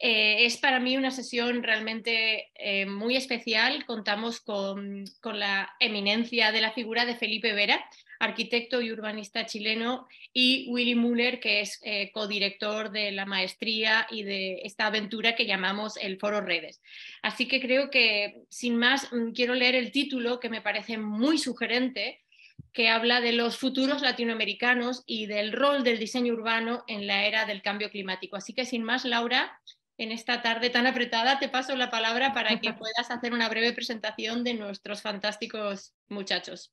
Eh, es para mí una sesión realmente eh, muy especial. Contamos con, la eminencia de la figura de Felipe Vera, arquitecto y urbanista chileno, y Willy Müller, que es eh, codirector de la maestría y de esta aventura que llamamos el Foro Redes. Así que creo que, sin más, mm, quiero leer el título que me parece muy sugerente que habla de los futuros latinoamericanos y del rol del diseño urbano en la era del cambio climático. Así que sin más, Laura, en esta tarde tan apretada te paso la palabra para que puedas hacer una breve presentación de nuestros fantásticos muchachos.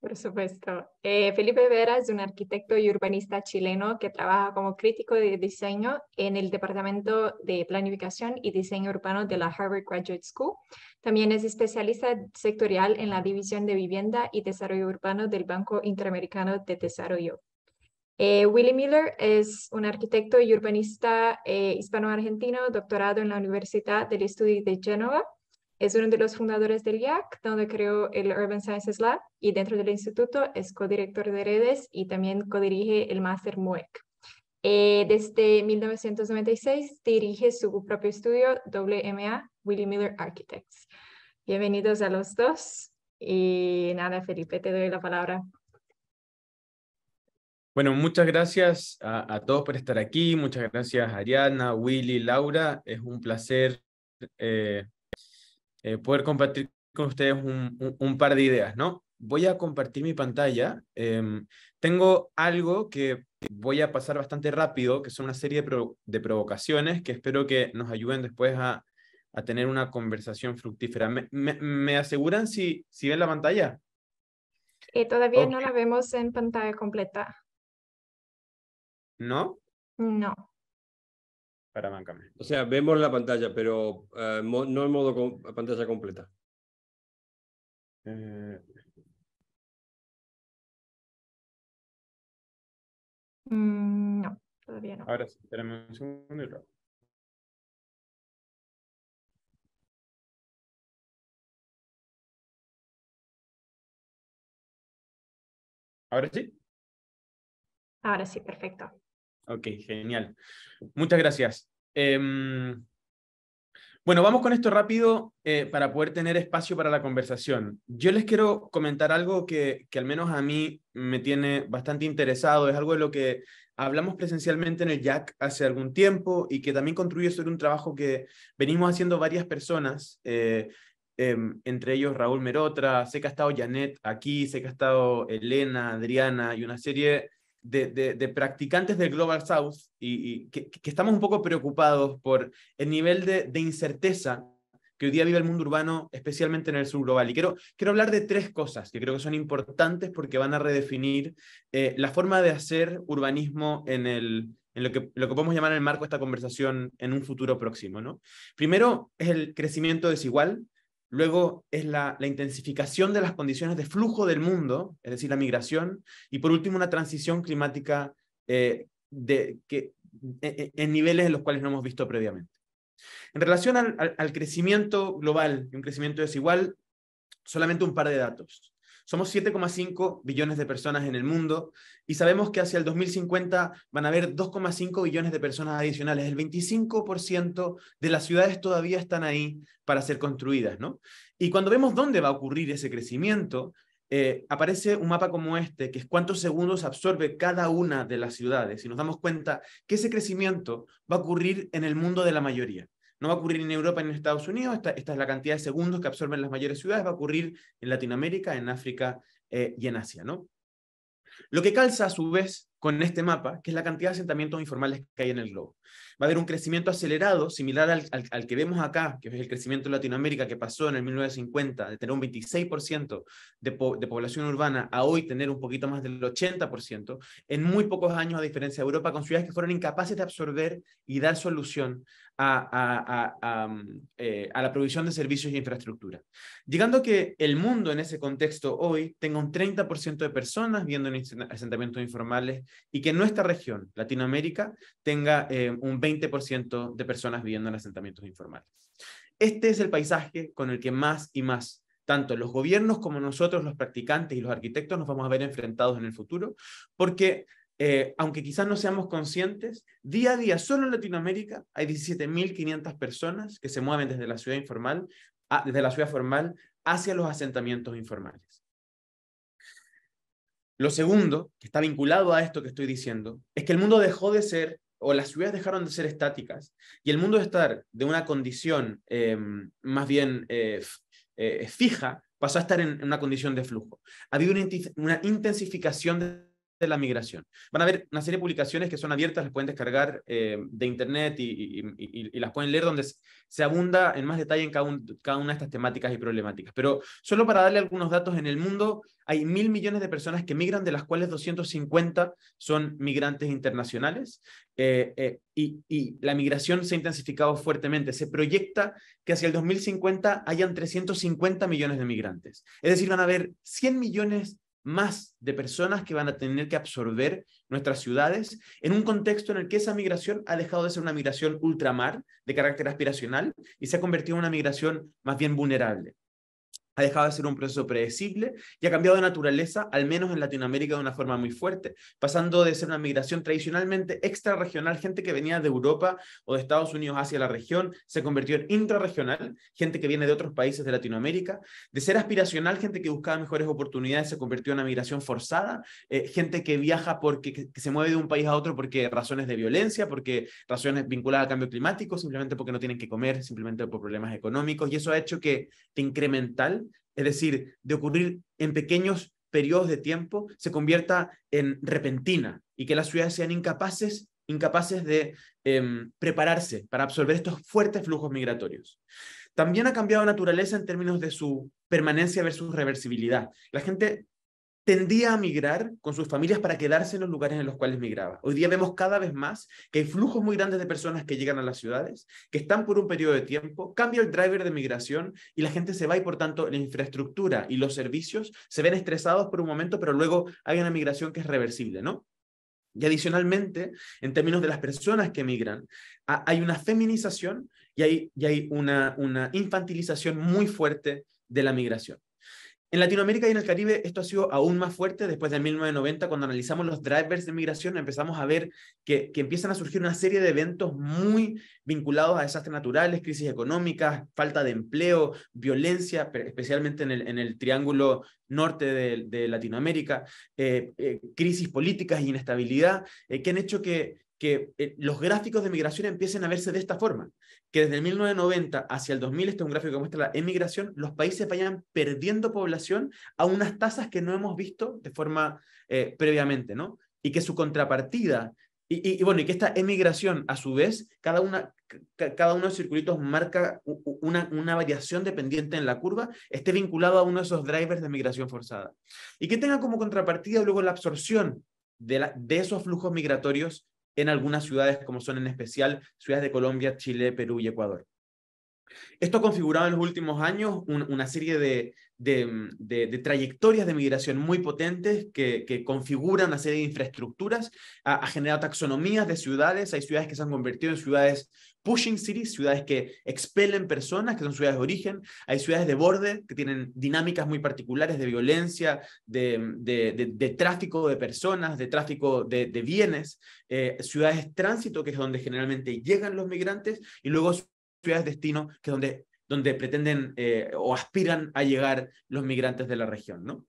Por supuesto. Eh, Felipe Vera es un arquitecto y urbanista chileno que trabaja como crítico de diseño en el Departamento de Planificación y Diseño Urbano de la Harvard Graduate School. También es especialista sectorial en la División de Vivienda y Desarrollo Urbano del Banco Interamericano de Desarrollo. Eh, Willy Miller es un arquitecto y urbanista eh, hispano-argentino, doctorado en la Universidad del Estudio de Génova. Es uno de los fundadores del IAC, donde creó el Urban Sciences Lab y dentro del instituto es codirector de redes y también codirige el máster MUEC. Eh, desde 1996 dirige su propio estudio WMA, Willy Miller Architects. Bienvenidos a los dos. Y nada, Felipe, te doy la palabra. Bueno, muchas gracias a, todos por estar aquí. Muchas gracias Ariana, Willy, Laura. Es un placer eh, eh, poder compartir con ustedes un, par de ideas, ¿no? Voy a compartir mi pantalla. Em, tengo algo que voy a pasar bastante rápido, que son una serie de, provocaciones que espero que nos ayuden después a, tener una conversación fructífera. ¿Me, aseguran si, ven la pantalla? Eh, todavía no la vemos en pantalla completa. ¿no? No. Para bancame. O sea, vemos la pantalla, pero eh, no en modo pantalla completa. Eh, mm, no, todavía no. Ahora sí, un segundo ¿Ahora sí? Ahora sí, perfecto. Ok, genial. Muchas gracias. Em, bueno, vamos con esto rápido eh, para poder tener espacio para la conversación. Yo les quiero comentar algo que, al menos a mí me tiene bastante interesado. Es algo de lo que hablamos presencialmente en el Jack hace algún tiempo y que también construye sobre un trabajo que venimos haciendo varias personas, eh, em, entre ellos Raúl Merotra, sé que ha estado Janet aquí, sé que ha estado Elena, Adriana y una serie de, practicantes del Global South y, que, estamos un poco preocupados por el nivel de, incerteza que hoy día vive el mundo urbano, especialmente en el sur global. Y quiero, quiero hablar de tres cosas que creo que son importantes porque van a redefinir eh, la forma de hacer urbanismo en, el, en lo, que, lo que podemos llamar en el marco de esta conversación en un futuro próximo. ¿no? Primero es el crecimiento desigual, Luego es la, intensificación de las condiciones de flujo del mundo, es decir, la migración. Y por último, una transición climática eh, e, e, en, niveles en los cuales no hemos visto previamente. En relación al crecimiento global y un crecimiento desigual, solamente un par de datos. Somos 7,5 billones de personas en el mundo y sabemos que hacia el 2050 van a haber 2,5 billones de personas adicionales. El 25% de las ciudades todavía están ahí para ser construidas, Y cuando vemos dónde va a ocurrir ese crecimiento, eh, aparece un mapa como este, que es cuántos segundos absorbe cada una de las ciudades, y nos damos cuenta que ese crecimiento va a ocurrir en el mundo de la mayoría. No va a ocurrir en Europa, ni en Estados Unidos, esta, es la cantidad de segundos que absorben las mayores ciudades, va a ocurrir en Latinoamérica, en África eh, y en Asia, ¿no? Lo que calza a su vez con este mapa, que es la cantidad de asentamientos informales que hay en el globo va a haber un crecimiento acelerado, similar al, al, que vemos acá, que es el crecimiento en Latinoamérica que pasó en el 1950, de tener un 26% de, de, población urbana a hoy tener un poquito más del 80%, en muy pocos años, a diferencia de Europa, con ciudades que fueron incapaces de absorber y dar solución a, a, a, mm, eh, la provisión de servicios e infraestructura. Llegando a que el mundo en ese contexto hoy tenga un 30% de personas viendo en asentamientos informales y que nuestra región, Latinoamérica, tenga eh, un 20% 20% de personas viviendo en asentamientos informales. Este es el paisaje con el que más y más tanto los gobiernos como nosotros, los practicantes y los arquitectos, nos vamos a ver enfrentados en el futuro, porque eh, aunque quizás no seamos conscientes, día a día, solo en Latinoamérica, hay 17.500 personas que se mueven desde la ciudad informal, desde la ciudad formal hacia los asentamientos informales. Lo segundo, que está vinculado a esto que estoy diciendo, es que el mundo dejó de ser o las ciudades dejaron de ser estáticas y el mundo de estar de una condición em, más bien eh, eh, fija pasó a estar en, una condición de flujo. Ha habido una, una intensificación de de la migración. Van a haber una serie de publicaciones que son abiertas, las pueden descargar eh, de internet y, las pueden leer donde se abunda en más detalle en cada, una de estas temáticas y problemáticas. Pero solo para darle algunos datos, en el mundo hay mil millones de personas que migran, de las cuales 250 son migrantes internacionales. Eh, eh, y, la migración se ha intensificado fuertemente. Se proyecta que hacia el 2050 hayan 350 millones de migrantes. Es decir, van a haber 100 millones más de personas que van a tener que absorber nuestras ciudades en un contexto en el que esa migración ha dejado de ser una migración ultramar de carácter aspiracional y se ha convertido en una migración más bien vulnerable ha dejado de ser un proceso predecible y ha cambiado de naturaleza, al menos en Latinoamérica, de una forma muy fuerte, pasando de ser una migración tradicionalmente extrarregional, gente que venía de Europa o de Estados Unidos hacia la región, se convirtió en intrarregional, gente que viene de otros países de Latinoamérica, de ser aspiracional, gente que buscaba mejores oportunidades, se convirtió en una migración forzada, eh, gente que viaja porque que se mueve de un país a otro porque razones de violencia, porque razones vinculadas al cambio climático, simplemente porque no tienen que comer, simplemente por problemas económicos, y eso ha hecho que, que incremental es decir, de ocurrir en pequeños periodos de tiempo, se convierta en repentina y que las ciudades sean incapaces incapaces de em, prepararse para absorber estos fuertes flujos migratorios. También ha cambiado la naturaleza en términos de su permanencia versus reversibilidad. La gente tendía a migrar con sus familias para quedarse en los lugares en los cuales migraba. Hoy día vemos cada vez más que hay flujos muy grandes de personas que llegan a las ciudades, que están por un periodo de tiempo, cambia el driver de migración y la gente se va y por tanto la infraestructura y los servicios se ven estresados por un momento, pero luego hay una migración que es reversible, ¿no? Y adicionalmente, en términos de las personas que migran, hay una feminización y hay, una infantilización muy fuerte de la migración. En Latinoamérica y en el Caribe esto ha sido aún más fuerte después de 1990, cuando analizamos los drivers de migración, empezamos a ver que, empiezan a surgir una serie de eventos muy vinculados a desastres naturales, crisis económicas, falta de empleo, violencia, especialmente en el, triángulo norte de, Latinoamérica, eh, eh, crisis políticas e inestabilidad, eh, que han hecho que, que eh, los gráficos de migración empiecen a verse de esta forma, que desde el 1990 hacia el 2000, este es un gráfico que muestra la emigración, los países vayan perdiendo población a unas tasas que no hemos visto de forma eh, previamente, ¿no? Y que su contrapartida, y, bueno, y que esta emigración, a su vez, cada, una, cada uno de los circulitos marca una, una variación dependiente en la curva, esté vinculado a uno de esos drivers de migración forzada. Y que tenga como contrapartida luego la absorción de, de esos flujos migratorios en algunas ciudades, como son en especial ciudades de Colombia, Chile, Perú y Ecuador. Esto ha configurado en los últimos años una serie de, trayectorias de migración muy potentes que, configuran una serie de infraestructuras, ha, generado taxonomías de ciudades, hay ciudades que se han convertido en ciudades pushing cities, ciudades que expelen personas, que son ciudades de origen, hay ciudades de borde que tienen dinámicas muy particulares de violencia, de, tráfico de personas, de tráfico de, bienes, eh, ciudades tránsito, que es donde generalmente llegan los migrantes, y luego ciudades destino, que es donde, donde pretenden eh, o aspiran a llegar los migrantes de la región. ¿no?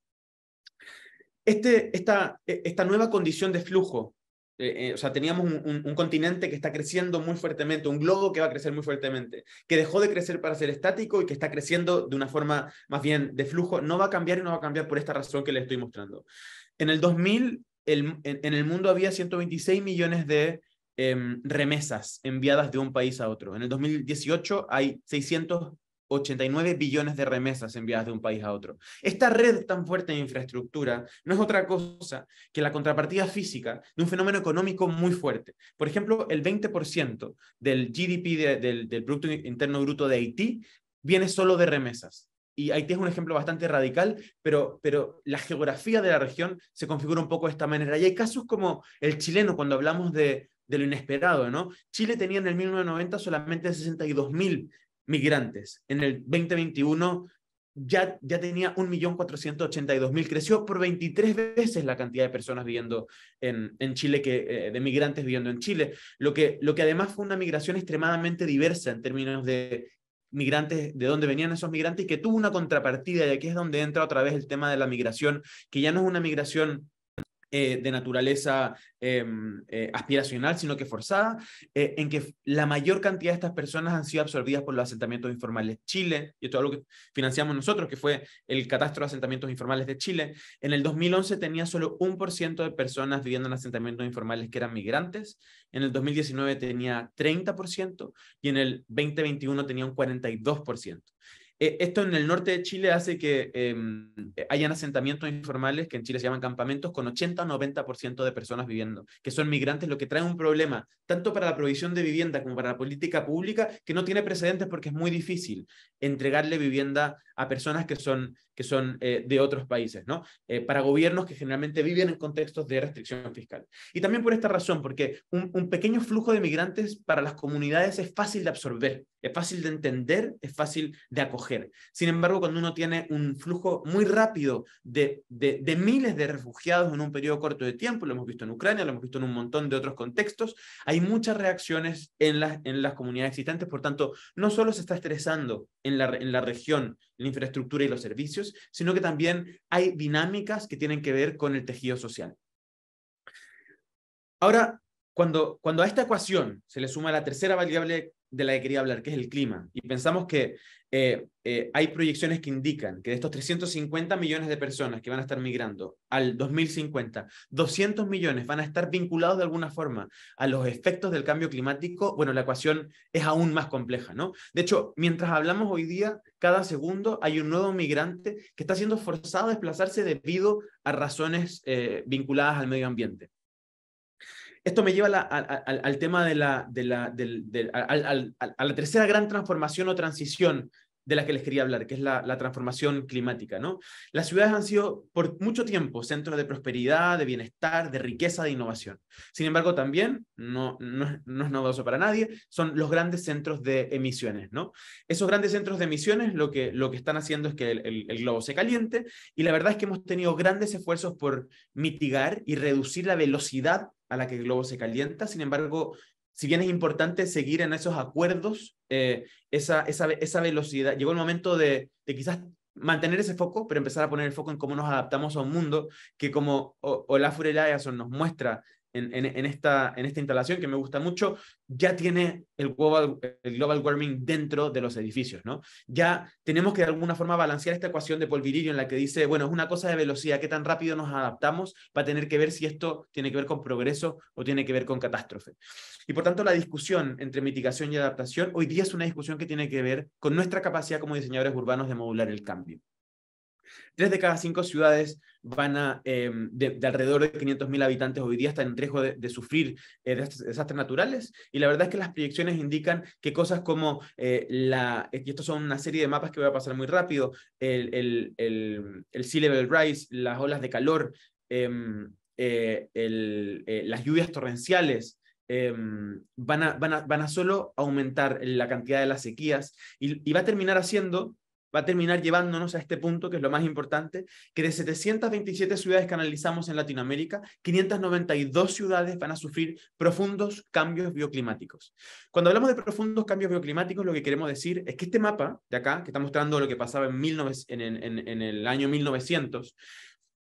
Este, esta, e, esta nueva condición de flujo eh, eh, o sea, teníamos un, continente que está creciendo muy fuertemente, un globo que va a crecer muy fuertemente, que dejó de crecer para ser estático y que está creciendo de una forma más bien de flujo, no va a cambiar y no va a cambiar por esta razón que les estoy mostrando. En el 2000, en, el mundo había 126 millones de em, remesas enviadas de un país a otro. En el 2018 hay 600 89 billones de remesas enviadas de un país a otro. Esta red tan fuerte de infraestructura no es otra cosa que la contrapartida física de un fenómeno económico muy fuerte. Por ejemplo, el 20% del GDP del, Producto Interno Bruto de Haití viene solo de remesas. Y Haití es un ejemplo bastante radical, pero, pero la geografía de la región se configura un poco de esta manera. Y hay casos como el chileno, cuando hablamos de, de lo inesperado, ¿no? Chile tenía en el 1990 solamente 62.000 migrantes. En el 2021 ya, ya tenía 1.482.000, creció por 23 veces la cantidad de personas viviendo en, en Chile, que, eh, de migrantes viviendo en Chile, lo que, lo que además fue una migración extremadamente diversa en términos de migrantes, de dónde venían esos migrantes, y que tuvo una contrapartida, y aquí es donde entra otra vez el tema de la migración, que ya no es una migración eh, de naturaleza em, eh, aspiracional, sino que forzada, eh, en que la mayor cantidad de estas personas han sido absorbidas por los asentamientos informales. Chile, y esto es algo que financiamos nosotros, que fue el catastro de asentamientos informales de Chile, en el 2011 tenía solo un por ciento de personas viviendo en asentamientos informales que eran migrantes, en el 2019 tenía 30% y en el 2021 tenía un 42%. Eh, esto en el norte de Chile hace que em, eh, hayan asentamientos informales, que en Chile se llaman campamentos, con 80-90% de personas viviendo, que son migrantes, lo que trae un problema, tanto para la provisión de vivienda como para la política pública, que no tiene precedentes porque es muy difícil entregarle vivienda a personas que son que son eh, de otros países, ¿no? Eh, para gobiernos que generalmente viven en contextos de restricción fiscal. Y también por esta razón, porque un, pequeño flujo de migrantes para las comunidades es fácil de absorber, es fácil de entender, es fácil de acoger. Sin embargo, cuando uno tiene un flujo muy rápido de, miles de refugiados en un periodo corto de tiempo, lo hemos visto en Ucrania, lo hemos visto en un montón de otros contextos, hay muchas reacciones en las, en las comunidades existentes, por tanto, no solo se está estresando en la, región, la infraestructura y los servicios, sino que también hay dinámicas que tienen que ver con el tejido social. Ahora, cuando, a esta ecuación se le suma la tercera variable de la que quería hablar, que es el clima, y pensamos que eh, eh, hay proyecciones que indican que de estos 350 millones de personas que van a estar migrando al 2050, 200 millones van a estar vinculados de alguna forma a los efectos del cambio climático, bueno, la ecuación es aún más compleja, ¿no? De hecho, mientras hablamos hoy día, cada segundo hay un nuevo migrante que está siendo forzado a desplazarse debido a razones eh, vinculadas al medio ambiente. Esto me lleva al tema de la, tercera gran transformación o transición de la que les quería hablar, que es la, transformación climática. ¿no? Las ciudades han sido por mucho tiempo centros de prosperidad, de bienestar, de riqueza, de innovación. Sin embargo, también, no, no, es novedoso para nadie, son los grandes centros de emisiones. ¿no? Esos grandes centros de emisiones lo que, están haciendo es que el globo se caliente y la verdad es que hemos tenido grandes esfuerzos por mitigar y reducir la velocidad a la que el globo se calienta. Sin embargo, si bien es importante seguir en esos acuerdos, eh, esa, velocidad, llegó el momento de, de, quizás mantener ese foco, pero empezar a poner el foco en cómo nos adaptamos a un mundo que como Olafur Eliasson nos muestra en, esta, instalación que me gusta mucho, ya tiene el global, warming dentro de los edificios, ¿no? Ya tenemos que de alguna forma balancear esta ecuación de polvirillo en la que dice, bueno, es una cosa de velocidad, qué tan rápido nos adaptamos, va a tener que ver si esto tiene que ver con progreso o tiene que ver con catástrofe. Y por tanto, la discusión entre mitigación y adaptación hoy día es una discusión que tiene que ver con nuestra capacidad como diseñadores urbanos de modular el cambio. Tres de cada cinco ciudades van a, em, de, alrededor de 500.000 habitantes hoy día están en riesgo de, sufrir eh, desastres naturales. Y la verdad es que las proyecciones indican que cosas como eh, la, eh, y estos son una serie de mapas que voy a pasar muy rápido, el, sea level rise, las olas de calor, em, las lluvias torrenciales, em, van, a, solo aumentar la cantidad de las sequías y va a terminar haciendo va a terminar llevándonos a este punto, que es lo más importante, que de 727 ciudades que analizamos en Latinoamérica, 592 ciudades van a sufrir profundos cambios bioclimáticos. Cuando hablamos de profundos cambios bioclimáticos, lo que queremos decir es que este mapa de acá, que está mostrando lo que pasaba en, en, en, el año 1900,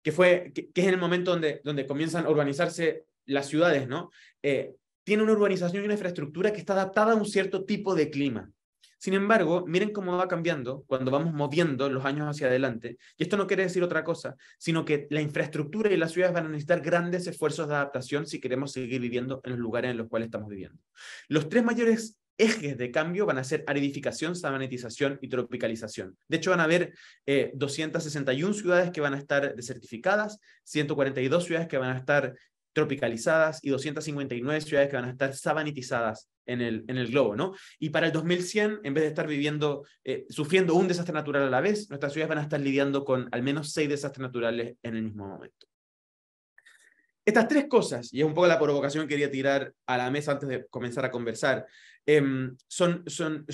que, fue, que, es en el momento donde, donde comienzan a urbanizarse las ciudades, ¿no? Eh, tiene una urbanización y una infraestructura que está adaptada a un cierto tipo de clima. Sin embargo, miren cómo va cambiando cuando vamos moviendo los años hacia adelante. Y esto no quiere decir otra cosa, sino que la infraestructura y las ciudades van a necesitar grandes esfuerzos de adaptación si queremos seguir viviendo en los lugares en los cuales estamos viviendo. Los tres mayores ejes de cambio van a ser aridificación, sabanetización y tropicalización. De hecho, van a haber 261 eh, ciudades que van a estar desertificadas, 142 ciudades que van a estar tropicalizadas y 259 ciudades que van a estar sabanitizadas en el, en el globo, Y para el 2100, en vez de estar viviendo, eh, sufriendo un desastre natural a la vez, nuestras ciudades van a estar lidiando con al menos seis desastres naturales en el mismo momento. Estas tres cosas, y es un poco la provocación que quería tirar a la mesa antes de comenzar a conversar, em, son, son,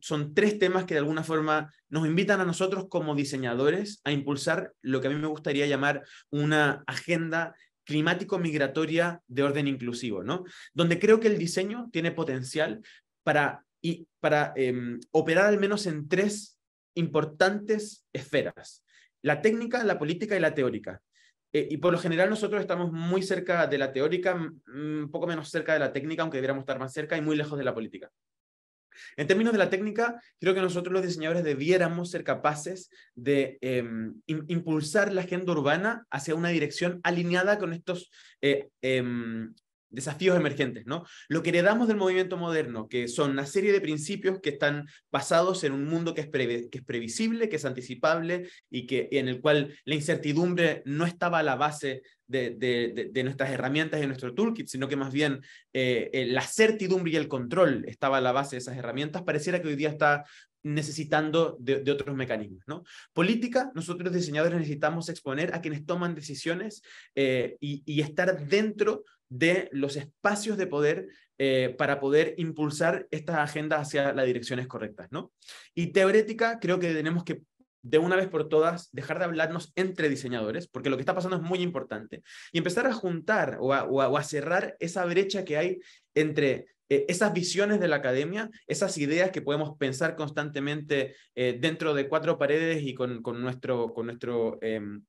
son tres temas que de alguna forma nos invitan a nosotros como diseñadores a impulsar lo que a mí me gustaría llamar una agenda climático-migratoria de orden inclusivo, ¿no? Donde creo que el diseño tiene potencial para, y, para em, operar al menos en tres importantes esferas, la técnica, la política y la teórica. Eh, y por lo general nosotros estamos muy cerca de la teórica, un poco menos cerca de la técnica, aunque deberíamos estar más cerca, y muy lejos de la política. En términos de la técnica, creo que nosotros los diseñadores debiéramos ser capaces de em, impulsar la agenda urbana hacia una dirección alineada con estos eh, em, desafíos emergentes, ¿no? Lo que heredamos del movimiento moderno, que son una serie de principios que están basados en un mundo que es, previsible, que es anticipable y que en el cual la incertidumbre no estaba a la base de, nuestras herramientas y nuestro toolkit, sino que más bien eh, eh, la certidumbre y el control estaba a la base de esas herramientas, pareciera que hoy día está necesitando de, otros mecanismos. ¿no? Política, nosotros diseñadores necesitamos exponer a quienes toman decisiones eh, y, y, estar dentro de los espacios de poder eh, para poder impulsar estas agendas hacia las direcciones correctas. ¿no? Y teorética, creo que tenemos que de una vez por todas dejar de hablarnos entre diseñadores, porque lo que está pasando es muy importante, y empezar a juntar o a, cerrar esa brecha que hay entre eh, esas visiones de la academia, esas ideas que podemos pensar constantemente eh, dentro de cuatro paredes y con, nuestro, con nuestro em,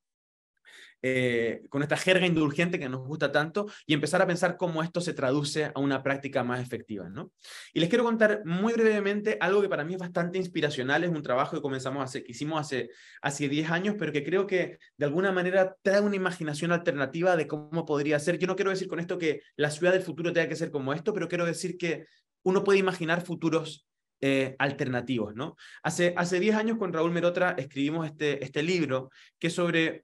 eh, con esta jerga indulgente que nos gusta tanto y empezar a pensar cómo esto se traduce a una práctica más efectiva. ¿no? Y les quiero contar muy brevemente algo que para mí es bastante inspiracional, es un trabajo que comenzamos hace, que hicimos hace, hace 10 años, pero que creo que de alguna manera trae una imaginación alternativa de cómo podría ser. Yo no quiero decir con esto que la ciudad del futuro tenga que ser como esto, pero quiero decir que uno puede imaginar futuros eh, alternativos. ¿no? Hace, hace 10 años con Raúl Merotra escribimos este, este libro que es sobre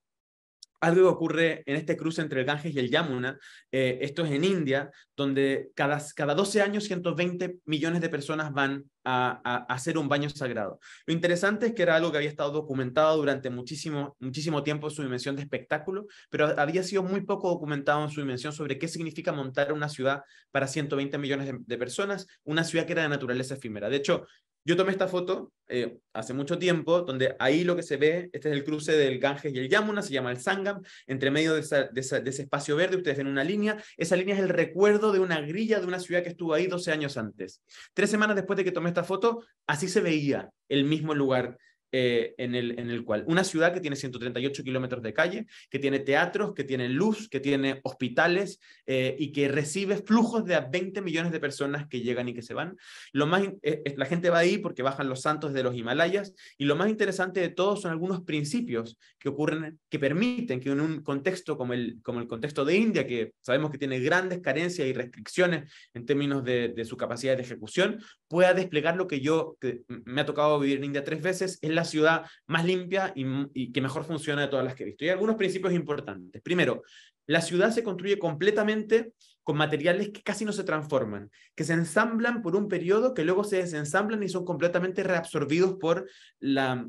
algo que ocurre en este cruce entre el Ganges y el Yamuna. Eh, esto es en India, donde cada, cada 12 años 120 millones de personas van a, hacer un baño sagrado. Lo interesante es que era algo que había estado documentado durante muchísimo, muchísimo tiempo en su dimensión de espectáculo, pero había sido muy poco documentado en su dimensión sobre qué significa montar una ciudad para 120 millones de, de personas, una ciudad que era de naturaleza efímera. De hecho, yo tomé esta foto eh, hace mucho tiempo, donde ahí lo que se ve, este es el cruce del Ganges y el Yamuna, se llama el Sangam, entre medio de, ese espacio verde, ustedes ven una línea, esa línea es el recuerdo de una grilla de una ciudad que estuvo ahí 12 años antes. Tres semanas después de que tomé esta foto, así se veía el mismo lugar eh, en, el, en, el, cual una ciudad que tiene 138 kilómetros de calle, que tiene teatros, que tiene luz, que tiene hospitales eh, y que recibe flujos de a 20 millones de personas que llegan y que se van. Lo más, eh, la gente va ahí porque bajan los santos de los Himalayas y lo más interesante de todo son algunos principios que ocurren, que permiten que en un contexto como el, como el contexto de India, que sabemos que tiene grandes carencias y restricciones en términos de, de su capacidad de ejecución, pueda desplegar lo que yo, me ha tocado vivir en India tres veces, es la ciudad más limpia y, que mejor funciona de todas las que he visto. Y algunos principios importantes. Primero, la ciudad se construye completamente con materiales que casi no se transforman, que se ensamblan por un periodo, que luego se desensamblan y son completamente reabsorbidos por la,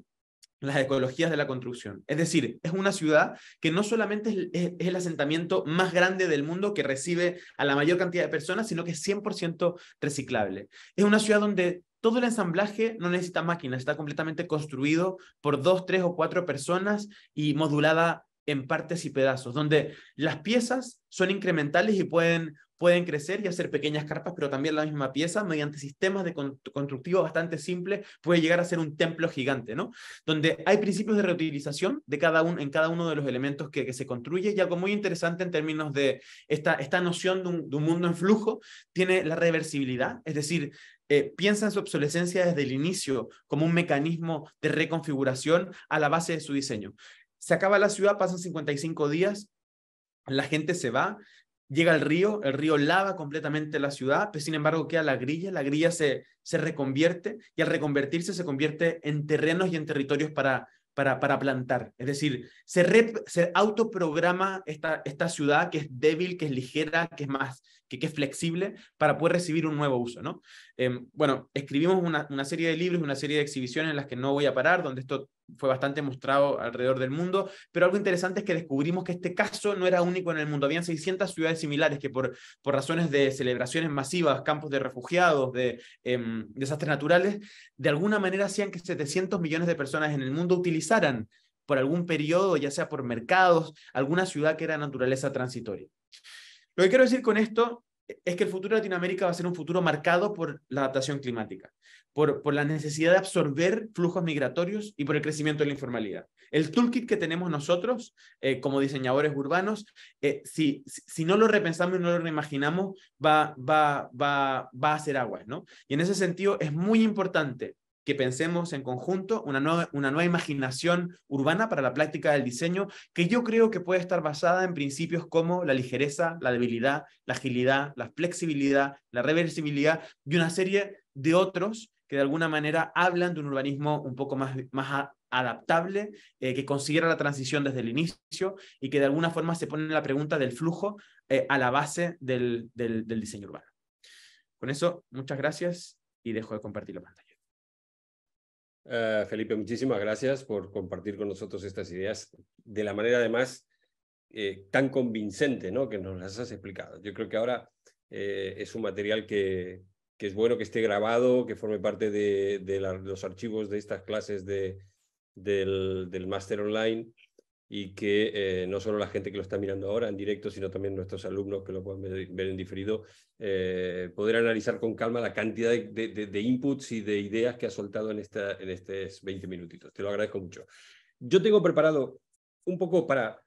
las ecologías de la construcción. Es decir, es una ciudad que no solamente es, el asentamiento más grande del mundo que recibe a la mayor cantidad de personas, sino que es 100% reciclable. Es una ciudad donde todo el ensamblaje no necesita máquinas, está completamente construido por dos, tres o cuatro personas y modulada en partes y pedazos, donde las piezas son incrementales y pueden, pueden crecer y hacer pequeñas carpas, pero también la misma pieza, mediante sistemas de constructivo bastante simples, puede llegar a ser un templo gigante, ¿no? Donde hay principios de reutilización de cada en cada uno de los elementos que, se construye y algo muy interesante en términos de esta, esta noción de un mundo en flujo, tiene la reversibilidad, es decir, eh, piensa en su obsolescencia desde el inicio como un mecanismo de reconfiguración a la base de su diseño. Se acaba la ciudad, pasan 55 días, la gente se va, llega el río, el río lava completamente la ciudad, pero pues, sin embargo queda la grilla, la grilla se, reconvierte y al reconvertirse se convierte en terrenos y en territorios para, para, plantar. Es decir, se, se autoprograma esta, esta ciudad que es débil, que es ligera, que es más que, es flexible para poder recibir un nuevo uso. Em, bueno, escribimos una, serie de libros, una serie de exhibiciones en las que no voy a parar, donde esto fue bastante mostrado alrededor del mundo, pero algo interesante es que descubrimos que este caso no era único en el mundo. Habían 600 ciudades similares que por, por razones de celebraciones masivas, campos de refugiados, de em, desastres naturales, de alguna manera hacían que 700 millones de personas en el mundo utilizaran por algún periodo, ya sea por mercados, alguna ciudad que era naturaleza transitoria. Lo que quiero decir con esto es que el futuro de Latinoamérica va a ser un futuro marcado por la adaptación climática, por, la necesidad de absorber flujos migratorios y por el crecimiento de la informalidad. El toolkit que tenemos nosotros eh, como diseñadores urbanos, eh, si, no lo repensamos y no lo reimaginamos, va, a ser agua. ¿no? Y en ese sentido es muy importante que pensemos en conjunto una nueva, una nueva imaginación urbana para la práctica del diseño, que yo creo que puede estar basada en principios como la ligereza, la debilidad, la agilidad, la flexibilidad, la reversibilidad y una serie de otros que de alguna manera hablan de un urbanismo un poco más, más adaptable, eh, que considera la transición desde el inicio y que de alguna forma se pone la pregunta del flujo eh, a la base del, del diseño urbano. Con eso, muchas gracias y dejo de compartir la pantalla. Eh, Felipe, muchísimas gracias por compartir con nosotros estas ideas de la manera además eh, tan convincente ¿no? que nos las has explicado. Yo creo que ahora eh, es un material que, es bueno que esté grabado, que forme parte de, los archivos de estas clases del, del máster online y que eh, no solo la gente que lo está mirando ahora en directo, sino también nuestros alumnos que lo pueden ver, en diferido, eh, poder analizar con calma la cantidad de, de, inputs y de ideas que ha soltado en, esta, en estos 20 minutitos. Te lo agradezco mucho. Yo tengo preparado un poco para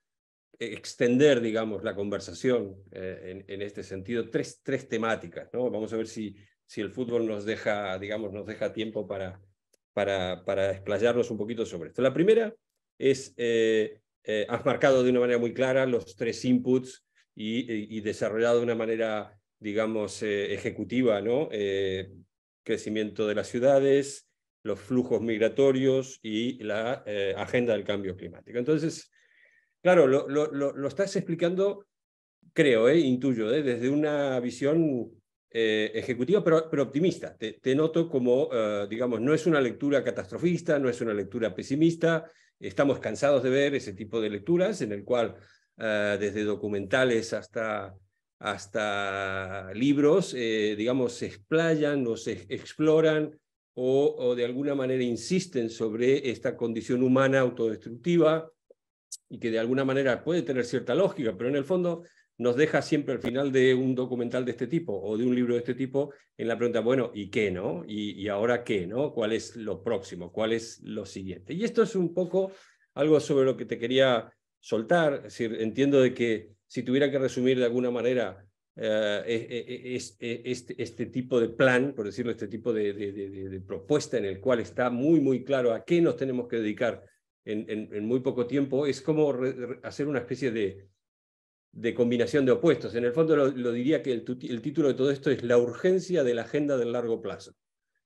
extender, digamos, la conversación eh, en, este sentido, tres, tres temáticas. ¿no? Vamos a ver si, si el fútbol nos deja, digamos, nos deja tiempo para, para, para explayarnos un poquito sobre esto. La primera es eh, eh, has marcado de una manera muy clara los tres inputs y, desarrollado de una manera, digamos, eh, ejecutiva, ¿no? Eh, crecimiento de las ciudades, los flujos migratorios y la agenda del cambio climático. Entonces, claro, lo, estás explicando, creo, intuyo, desde una visión ejecutiva, pero, optimista. Te, noto como, digamos, no es una lectura catastrofista, no es una lectura pesimista, estamos cansados de ver ese tipo de lecturas en el cual ah, desde documentales hasta, hasta libros, eh, digamos, se explayan o exploran o, de alguna manera insisten sobre esta condición humana autodestructiva y que de alguna manera puede tener cierta lógica, pero en el fondo nos deja siempre al final de un documental de este tipo o de un libro de este tipo en la pregunta, bueno, ¿y qué, no? ¿Y, ahora qué, no? ¿Cuál es lo próximo? ¿Cuál es lo siguiente? Y esto es un poco algo sobre lo que te quería soltar. entiendo de que si tuviera que resumir de alguna manera eh, e, e, e, este, este, tipo de plan, por decirlo, este tipo de, propuesta en el cual está muy, muy claro a qué nos tenemos que dedicar en, muy poco tiempo, es como hacer una especie de de combinación de opuestos. En el fondo lo, diría que el, título de todo esto es La urgencia de la agenda del largo plazo.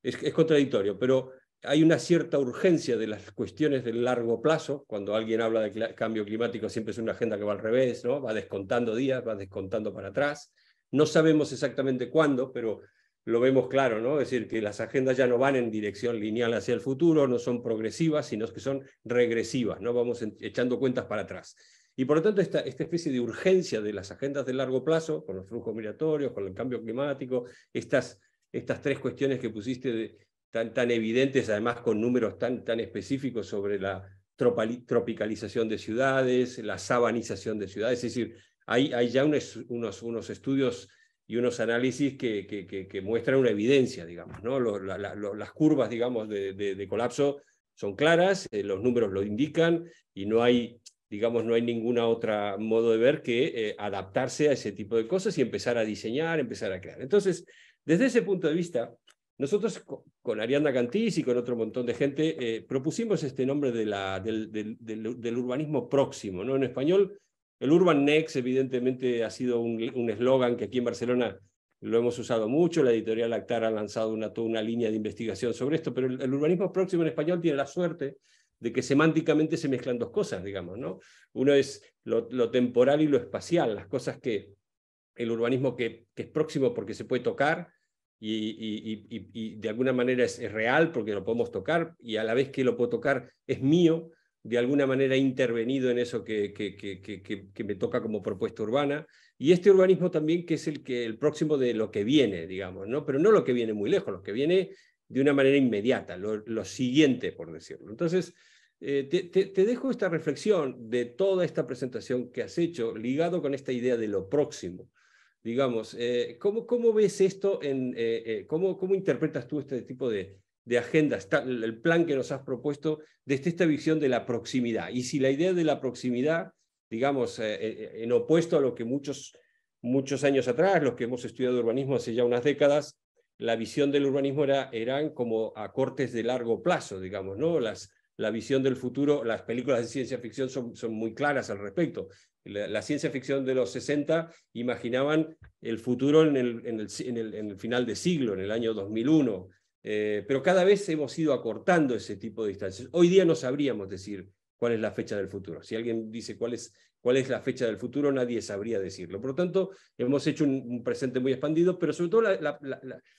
Es, contradictorio, pero hay una cierta urgencia de las cuestiones del largo plazo. Cuando alguien habla de cambio climático siempre es una agenda que va al revés, ¿no? va descontando días, va descontando para atrás. No sabemos exactamente cuándo, pero lo vemos claro, ¿no? Es decir, que las agendas ya no van en dirección lineal hacia el futuro, no son progresivas, sino que son regresivas, ¿no? Vamos echando cuentas para atrás. Y por lo tanto, esta, esta especie de urgencia de las agendas de largo plazo, con los flujos migratorios, con el cambio climático, estas, estas tres cuestiones que pusiste tan, tan evidentes, además con números tan, tan específicos sobre la tropicalización de ciudades, la sabanización de ciudades, es decir, hay, hay ya unos, unos, estudios y unos análisis que, que, muestran una evidencia, digamos, ¿no? las curvas, digamos, de, colapso son claras, eh, los números lo indican y no hay, digamos, no hay ninguna otra modo de ver que eh, adaptarse a ese tipo de cosas y empezar a diseñar, empezar a crear. Entonces, desde ese punto de vista, nosotros con Ariadna Cantís y con otro montón de gente eh, propusimos este nombre del, urbanismo próximo, ¿no? En español, el Urban Next evidentemente ha sido un eslogan que aquí en Barcelona lo hemos usado mucho, la editorial Actar ha lanzado una, toda una línea de investigación sobre esto, pero el urbanismo próximo en español tiene la suerte de que semánticamente se mezclan dos cosas, digamos. ¿no? Uno es lo, temporal y lo espacial, las cosas que el urbanismo que, es próximo porque se puede tocar y, de alguna manera es, real porque lo podemos tocar y a la vez que lo puedo tocar es mío, de alguna manera intervenido en eso que, que, me toca como propuesta urbana. Y este urbanismo también que es el, que, el próximo de lo que viene, digamos, ¿no? pero no lo que viene muy lejos, lo que viene de una manera inmediata, lo siguiente, por decirlo. Entonces, eh, te, dejo esta reflexión de toda esta presentación que has hecho, ligado con esta idea de lo próximo. Digamos, eh, ¿cómo, ves esto? En, eh, cómo, interpretas tú este tipo de, de agendas, el plan que nos has propuesto desde esta visión de la proximidad? Y si la idea de la proximidad, digamos, en opuesto a lo que muchos, muchos años atrás, los que hemos estudiado urbanismo hace ya unas décadas, la visión del urbanismo era, eran como a cortes de largo plazo, digamos, ¿no? Las, la visión del futuro, las películas de ciencia ficción son, son muy claras al respecto. La, ciencia ficción de los 60 imaginaban el futuro en el, en el, final de siglo, en el año 2001, eh, pero cada vez hemos ido acortando ese tipo de distancias. Hoy día no sabríamos decir cuál es la fecha del futuro. Si alguien dice cuál es, cuál es la fecha del futuro, nadie sabría decirlo. Por lo tanto, hemos hecho un, presente muy expandido, pero sobre todo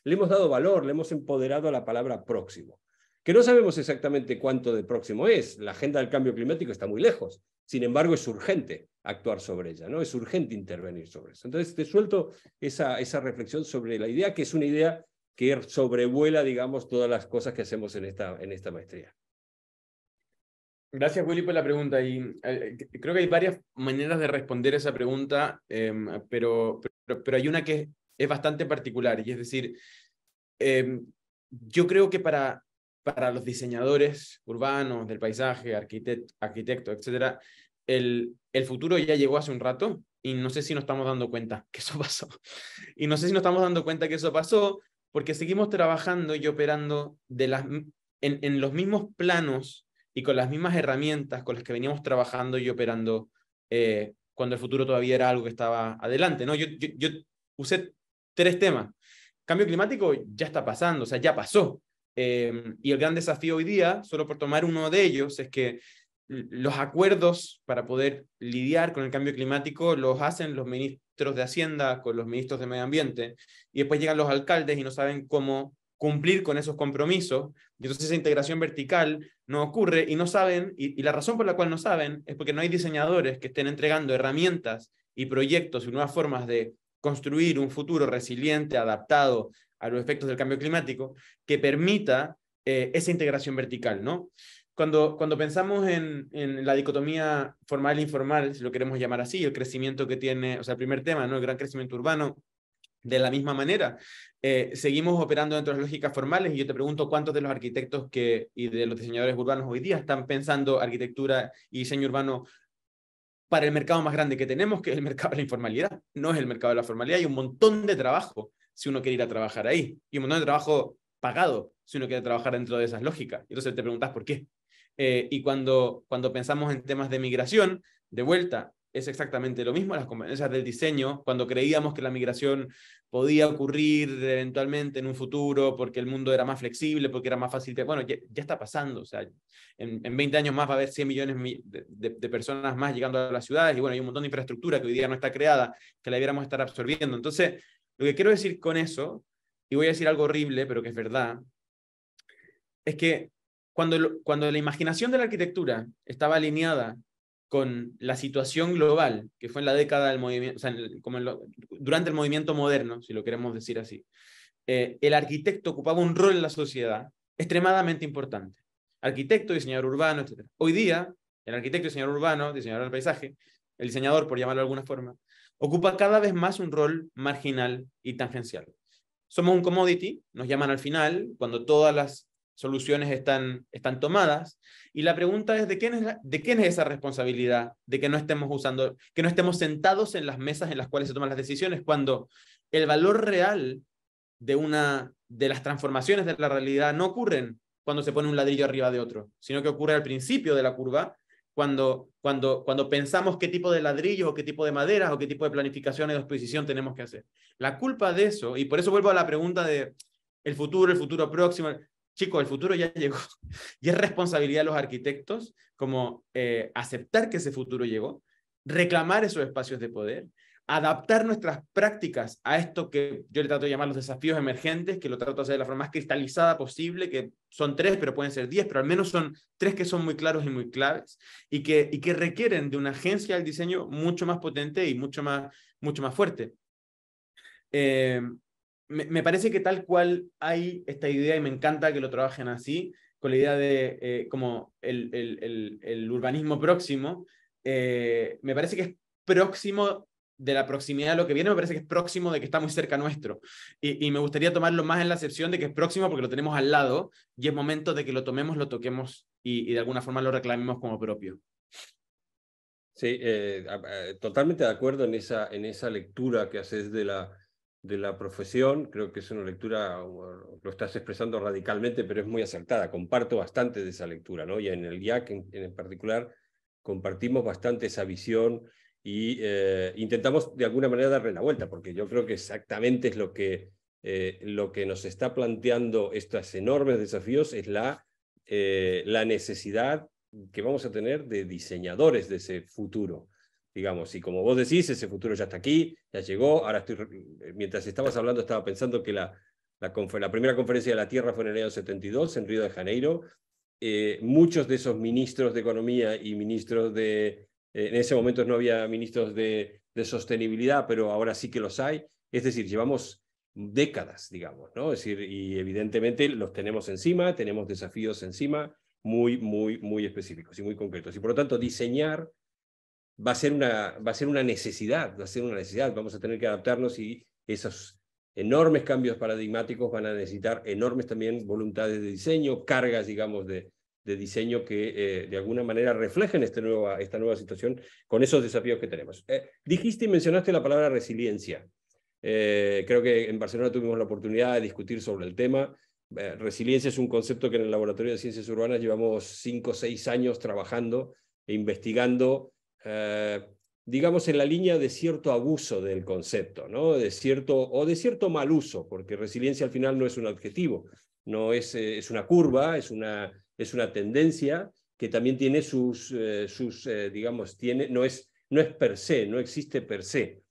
le hemos dado valor, le hemos empoderado a la palabra próximo que no sabemos exactamente cuánto de próximo es. La agenda del cambio climático está muy lejos. Sin embargo, es urgente actuar sobre ella, ¿no? Es urgente intervenir sobre eso. Entonces, te suelto esa, reflexión sobre la idea, que es una idea que sobrevuela, digamos, todas las cosas que hacemos en esta, en esta maestría. Gracias, Willy, por la pregunta. Y, eh, eh, creo que hay varias maneras de responder esa pregunta, em, pero, pero, hay una que es, bastante particular, y es decir, em, yo creo que para para los diseñadores urbanos, del paisaje, arquitecto, arquitecto etc., el, el futuro ya llegó hace un rato y no sé si nos estamos dando cuenta que eso pasó. Y no sé si nos estamos dando cuenta que eso pasó porque seguimos trabajando y operando de las, en, los mismos planos y con las mismas herramientas con las que veníamos trabajando y operando eh, cuando el futuro todavía era algo que estaba adelante. ¿no? yo, yo usé tres temas. Cambio climático ya está pasando, o sea, ya pasó. Em, y el gran desafío hoy día, solo por tomar uno de ellos, es que los acuerdos para poder lidiar con el cambio climático los hacen los ministros de Hacienda con los ministros de Medio Ambiente y después llegan los alcaldes y no saben cómo cumplir con esos compromisos. Y entonces esa integración vertical no ocurre y no saben, y, y la razón por la cual no saben es porque no hay diseñadores que estén entregando herramientas y proyectos y nuevas formas de construir un futuro resiliente, adaptado a los efectos del cambio climático que permita eh, esa integración vertical, ¿no? Cuando, cuando pensamos en, la dicotomía formal e informal, si lo queremos llamar así, el crecimiento que tiene, o sea, el primer tema, ¿no? El gran crecimiento urbano, de la misma manera, eh, seguimos operando dentro de las lógicas formales y yo te pregunto cuántos de los arquitectos que, y de los diseñadores urbanos hoy día están pensando arquitectura y diseño urbano para el mercado más grande que tenemos, que es el mercado de la informalidad. No es el mercado de la formalidad. Hay un montón de trabajo si uno quiere ir a trabajar ahí. Y un montón de trabajo pagado si uno quiere trabajar dentro de esas lógicas. Entonces te preguntas por qué. Eh, y cuando, cuando pensamos en temas de migración, de vuelta, es exactamente lo mismo las conveniencias del diseño, cuando creíamos que la migración podía ocurrir eventualmente en un futuro porque el mundo era más flexible, porque era más fácil. Bueno, ya, está pasando, o sea, en, 20 años más va a haber 100 millones de, personas más llegando a las ciudades y bueno, hay un montón de infraestructura que hoy día no está creada, que la debiéramos estar absorbiendo. Entonces, lo que quiero decir con eso, y voy a decir algo horrible, pero que es verdad, es que cuando, cuando la imaginación de la arquitectura estaba alineada con la situación global, que fue en la década del movimiento, o sea, como durante el movimiento moderno, si lo queremos decir así, eh, el arquitecto ocupaba un rol en la sociedad extremadamente importante. Arquitecto, diseñador urbano, etc. Hoy día, el arquitecto, diseñador urbano, diseñador del paisaje, el diseñador, por llamarlo de alguna forma, ocupa cada vez más un rol marginal y tangencial. Somos un commodity, nos llaman al final, cuando todas las soluciones están, están tomadas. Y la pregunta es, ¿de quién es, ¿de quién es esa responsabilidad de que no estemos usando, que no estemos sentados en las mesas en las cuales se toman las decisiones cuando el valor real de una de las transformaciones de la realidad no ocurren cuando se pone un ladrillo arriba de otro, sino que ocurre al principio de la curva, cuando, cuando, cuando pensamos qué tipo de ladrillos o qué tipo de maderas o qué tipo de planificaciones de exposición tenemos que hacer. La culpa de eso, y por eso vuelvo a la pregunta de el futuro, el futuro próximo, chicos, el futuro ya llegó. Y es responsabilidad de los arquitectos como eh, aceptar que ese futuro llegó, reclamar esos espacios de poder, adaptar nuestras prácticas a esto que yo le trato de llamar los desafíos emergentes, que lo trato de hacer de la forma más cristalizada posible, que son tres, pero pueden ser diez, pero al menos son tres que son muy claros y muy claves, y que, y que requieren de una agencia del diseño mucho más potente y mucho más, mucho más fuerte. Eh, me, parece que tal cual hay esta idea, y me encanta que lo trabajen así, con la idea de eh, como el, el, urbanismo próximo, eh, me parece que es próximo de la proximidad a lo que viene, me parece que es próximo de que está muy cerca nuestro. Y, me gustaría tomarlo más en la acepción de que es próximo porque lo tenemos al lado y es momento de que lo tomemos, lo toquemos y, de alguna forma lo reclamemos como propio. Sí, eh, totalmente de acuerdo en esa, en esa lectura que haces de la, de la profesión. Creo que es una lectura, lo estás expresando radicalmente, pero es muy acertada. Comparto bastante de esa lectura, ¿no? Y en el IAC en, particular compartimos bastante esa visión y eh, intentamos de alguna manera darle la vuelta, porque yo creo que exactamente es lo que, eh, lo que nos está planteando estos enormes desafíos, es la, eh, la necesidad que vamos a tener de diseñadores de ese futuro digamos, y como vos decís, ese futuro ya está aquí, ya llegó, ahora estoy, eh, mientras estabas hablando estaba pensando que la, la, la primera conferencia de la Tierra fue en el año 72, en Río de Janeiro, eh, muchos de esos ministros de economía y ministros de, eh, en ese momento no había ministros de, de, sostenibilidad, pero ahora sí que los hay, es decir, llevamos décadas, digamos, ¿no? Es decir, y evidentemente los tenemos encima, tenemos desafíos encima muy, muy, muy específicos y muy concretos. Y por lo tanto, diseñar va a ser una, va a ser una necesidad, va a ser una necesidad, vamos a tener que adaptarnos y esos enormes cambios paradigmáticos van a necesitar enormes también voluntades de diseño, cargas, digamos, de, diseño que eh, de alguna manera reflejen este nueva, esta nueva situación con esos desafíos que tenemos. Eh, dijiste y mencionaste la palabra resiliencia. Eh, creo que en Barcelona tuvimos la oportunidad de discutir sobre el tema. resiliencia es un concepto que en el Laboratorio de Ciencias Urbanas llevamos cinco o seis años trabajando e investigando eh, digamos, en la línea de cierto abuso del concepto, ¿no? de cierto, o de cierto mal uso, porque resiliencia al final no es un adjetivo, no es, eh, es una curva, es una, es una tendencia que también tiene sus, eh, sus digamos, tiene, no, es, no es per se, no existe per se.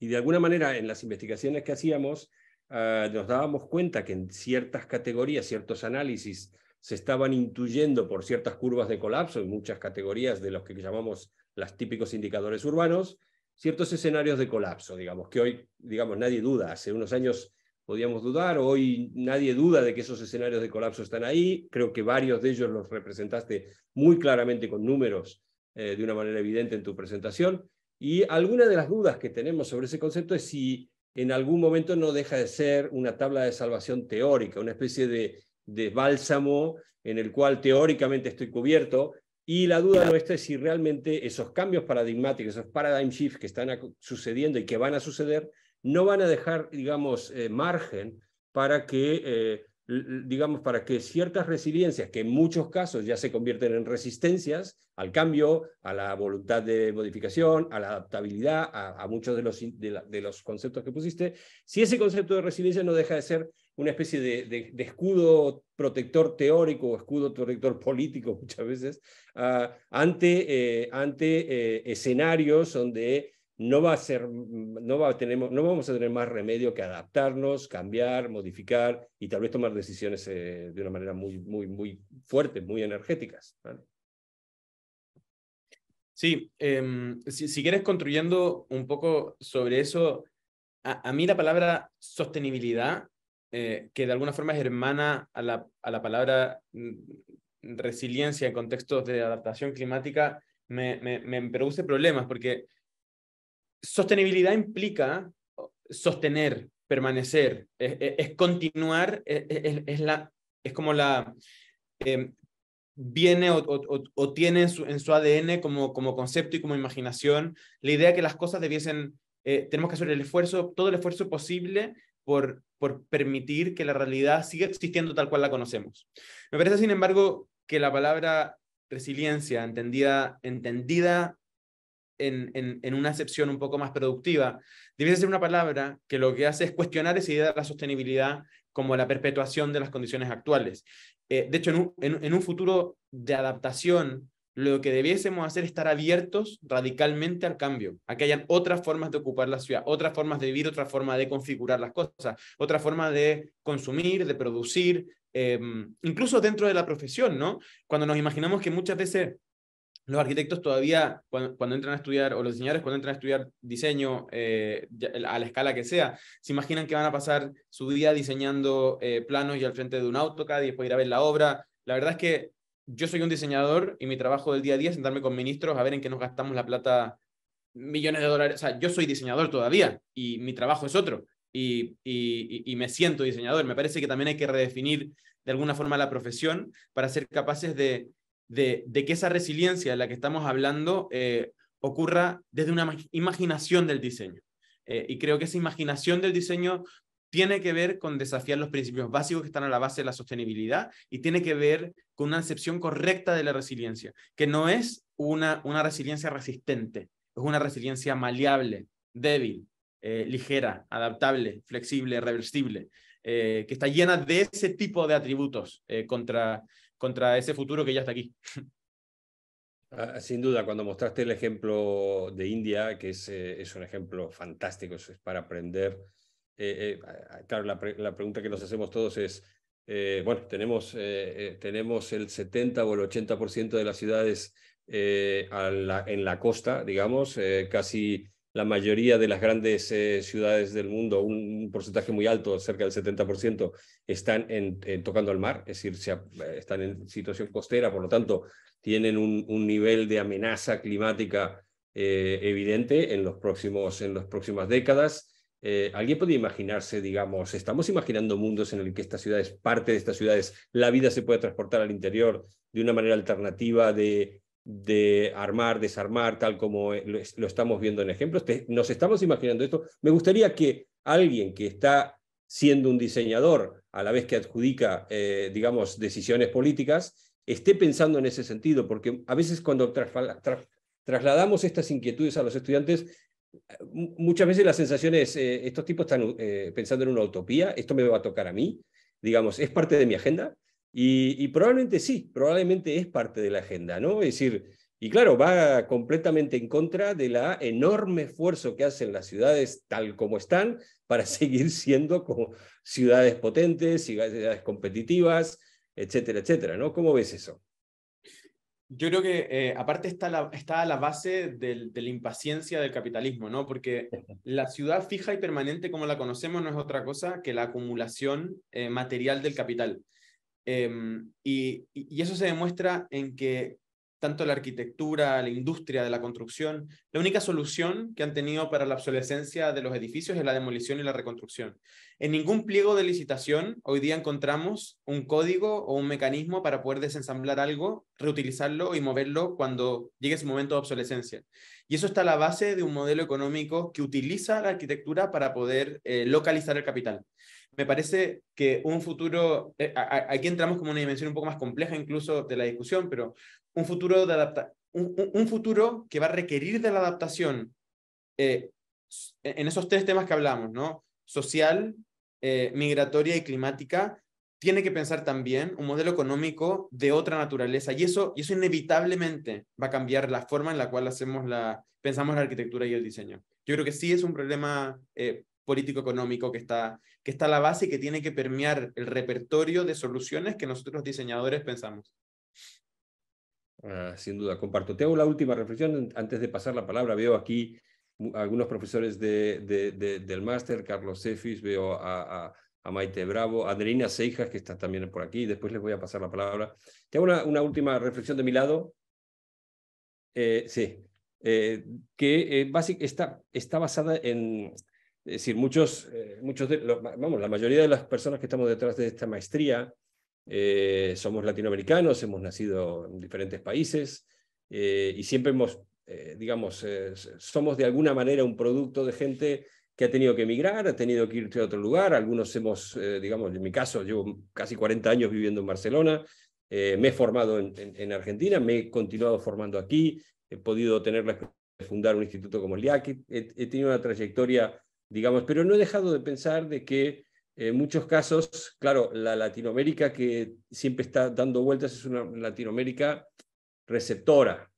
Y de alguna manera, en las investigaciones que hacíamos, ah, nos dábamos cuenta que en ciertas categorías, ciertos análisis, se estaban intuyendo por ciertas curvas de colapso en muchas categorías de los que llamamos los típicos indicadores urbanos, ciertos escenarios de colapso, digamos, que hoy, digamos, nadie duda, hace unos años podíamos dudar, hoy nadie duda de que esos escenarios de colapso están ahí, creo que varios de ellos los representaste muy claramente con números eh, de una manera evidente en tu presentación, y alguna de las dudas que tenemos sobre ese concepto es si en algún momento no deja de ser una tabla de salvación teórica, una especie de bálsamo en el cual teóricamente estoy cubierto, y la duda nuestra es si realmente esos cambios paradigmáticos, esos paradigm shifts que están sucediendo y que van a suceder, no van a dejar, digamos, eh, margen para que, eh, digamos, para que ciertas resiliencias, que en muchos casos ya se convierten en resistencias al cambio, a la voluntad de modificación, a la adaptabilidad, a, muchos de los, de los conceptos que pusiste, si ese concepto de resiliencia no deja de ser una especie de, escudo protector teórico o escudo protector político muchas veces ah, ante, eh, ante eh, escenarios donde no, va a ser, mm, no, a no vamos a tener más remedio que adaptarnos, cambiar, modificar y tal vez tomar decisiones eh, de una manera muy, muy, muy fuerte, muy energéticas. Sí, em, si, quieres construyendo un poco sobre eso, a, mí la palabra sostenibilidad eh, que de alguna forma es hermana a la, palabra mm, resiliencia en contextos de adaptación climática, me, produce problemas, porque sostenibilidad implica sostener, permanecer, es, continuar, es, como la... Em, viene o, tiene en su, ADN como, concepto y como imaginación la idea que las cosas debiesen, eh, tenemos que hacer el esfuerzo, todo el esfuerzo posible por, permitir que la realidad siga existiendo tal cual la conocemos. Me parece, sin embargo, que la palabra resiliencia, entendida, entendida en, una acepción un poco más productiva, debe ser una palabra que lo que hace es cuestionar esa idea de la sostenibilidad como la perpetuación de las condiciones actuales. Eh, de hecho, en en un, futuro de adaptación lo que debiésemos hacer es estar abiertos radicalmente al cambio, a que hayan otras formas de ocupar la ciudad, otras formas de vivir, otra forma de configurar las cosas, otra forma de consumir, de producir, em, incluso dentro de la profesión, ¿no? Cuando nos imaginamos que muchas veces los arquitectos todavía, cuando, entran a estudiar, o los diseñadores cuando entran a estudiar diseño eh, a la escala que sea, se imaginan que van a pasar su vida diseñando eh, planos y al frente de un AutoCAD y después ir a ver la obra. La verdad es que yo soy un diseñador y mi trabajo del día a día es sentarme con ministros a ver en qué nos gastamos la plata, millones de dólares. O sea, yo soy diseñador todavía y mi trabajo es otro y, me siento diseñador. Me parece que también hay que redefinir de alguna forma la profesión para ser capaces de, de, que esa resiliencia de la que estamos hablando eh, ocurra desde una imaginación del diseño. Eh, y creo que esa imaginación del diseño tiene que ver con desafiar los principios básicos que están a la base de la sostenibilidad y tiene que ver con una acepción correcta de la resiliencia, que no es una, una resiliencia resistente, es una resiliencia maleable, débil, eh, ligera, adaptable, flexible, reversible, eh, que está llena de ese tipo de atributos eh, contra, contra ese futuro que ya está aquí. Ah, sin duda, cuando mostraste el ejemplo de India, que es, es un ejemplo fantástico, es para aprender eh, eh, claro, la, pregunta que nos hacemos todos es, eh, bueno, tenemos, tenemos el 70 o el 80% de las ciudades en la costa, digamos, casi la mayoría de las grandes ciudades del mundo, un, porcentaje muy alto, cerca del 70%, están tocando al mar, es decir, están en situación costera, por lo tanto, tienen un, un nivel de amenaza climática evidente en, los próximos, en las próximas décadas. Eh, alguien podría imaginarse, digamos, estamos imaginando mundos en el que esta ciudad es parte de estas ciudades, la vida se puede transportar al interior de una manera alternativa de, de armar, desarmar, tal como eh, lo, estamos viendo en ejemplos. nos estamos imaginando esto. Me gustaría que alguien que está siendo un diseñador, a la vez que adjudica, eh, digamos, decisiones políticas, esté pensando en ese sentido, porque a veces cuando trasladamos estas inquietudes a los estudiantes, muchas veces la sensación es, eh, estos tipos están eh, pensando en una utopía, esto me va a tocar a mí, digamos, es parte de mi agenda. Y, probablemente sí, probablemente es parte de la agenda, ¿no? Es decir, y claro, va completamente en contra de la enorme esfuerzo que hacen las ciudades tal como están para seguir siendo como ciudades potentes, ciudades competitivas, etcétera, etcétera, ¿no? ¿Cómo ves eso? Yo creo que eh, aparte está, la, está a la base del, de la impaciencia del capitalismo, ¿no? Porque la ciudad fija y permanente como la conocemos no es otra cosa que la acumulación eh, material del capital. Em, y, y, eso se demuestra en que tanto la arquitectura, la industria de la construcción, la única solución que han tenido para la obsolescencia de los edificios es la demolición y la reconstrucción. En ningún pliego de licitación hoy día encontramos un código o un mecanismo para poder desensamblar algo, reutilizarlo y moverlo cuando llegue ese momento de obsolescencia. Y eso está a la base de un modelo económico que utiliza la arquitectura para poder eh, localizar el capital me parece que un futuro, eh, aquí entramos como una dimensión un poco más compleja incluso de la discusión, pero un futuro, de adaptar un, futuro que va a requerir de la adaptación eh, e, en esos tres temas que hablamos, ¿no? Social, eh, migratoria y climática, tiene que pensar también un modelo económico de otra naturaleza. Y eso, y eso inevitablemente va a cambiar la forma en la cual hacemos la, pensamos la arquitectura y el diseño. Yo creo que sí es un problema político-económico que está, que está a la base y que tiene que permear el repertorio de soluciones que nosotros diseñadores pensamos. Ah, sin duda, comparto. Te hago la última reflexión antes de pasar la palabra. Veo aquí algunos profesores de, del máster, Carlos Cefis, veo a, a, Maite Bravo, Adelina Seijas, que está también por aquí, después les voy a pasar la palabra. Te hago una, última reflexión de mi lado. Eh, sí, eh, que eh, está, está basada en, es decir, muchos, eh, muchos vamos, la mayoría de las personas que estamos detrás de esta maestría eh, somos latinoamericanos, hemos nacido en diferentes países eh, y siempre hemos, digamos, somos de alguna manera un producto de gente que ha tenido que emigrar, ha tenido que irse a otro lugar. Algunos hemos, digamos, en mi caso, llevo casi 40 años viviendo en Barcelona, me he formado en, Argentina, me he continuado formando aquí, he podido tener la experiencia de fundar un instituto como el IAC, he tenido una trayectoria digamos, pero no he dejado de pensar de que en eh, muchos casos, claro, la Latinoamérica que siempre está dando vueltas es una Latinoamérica receptora.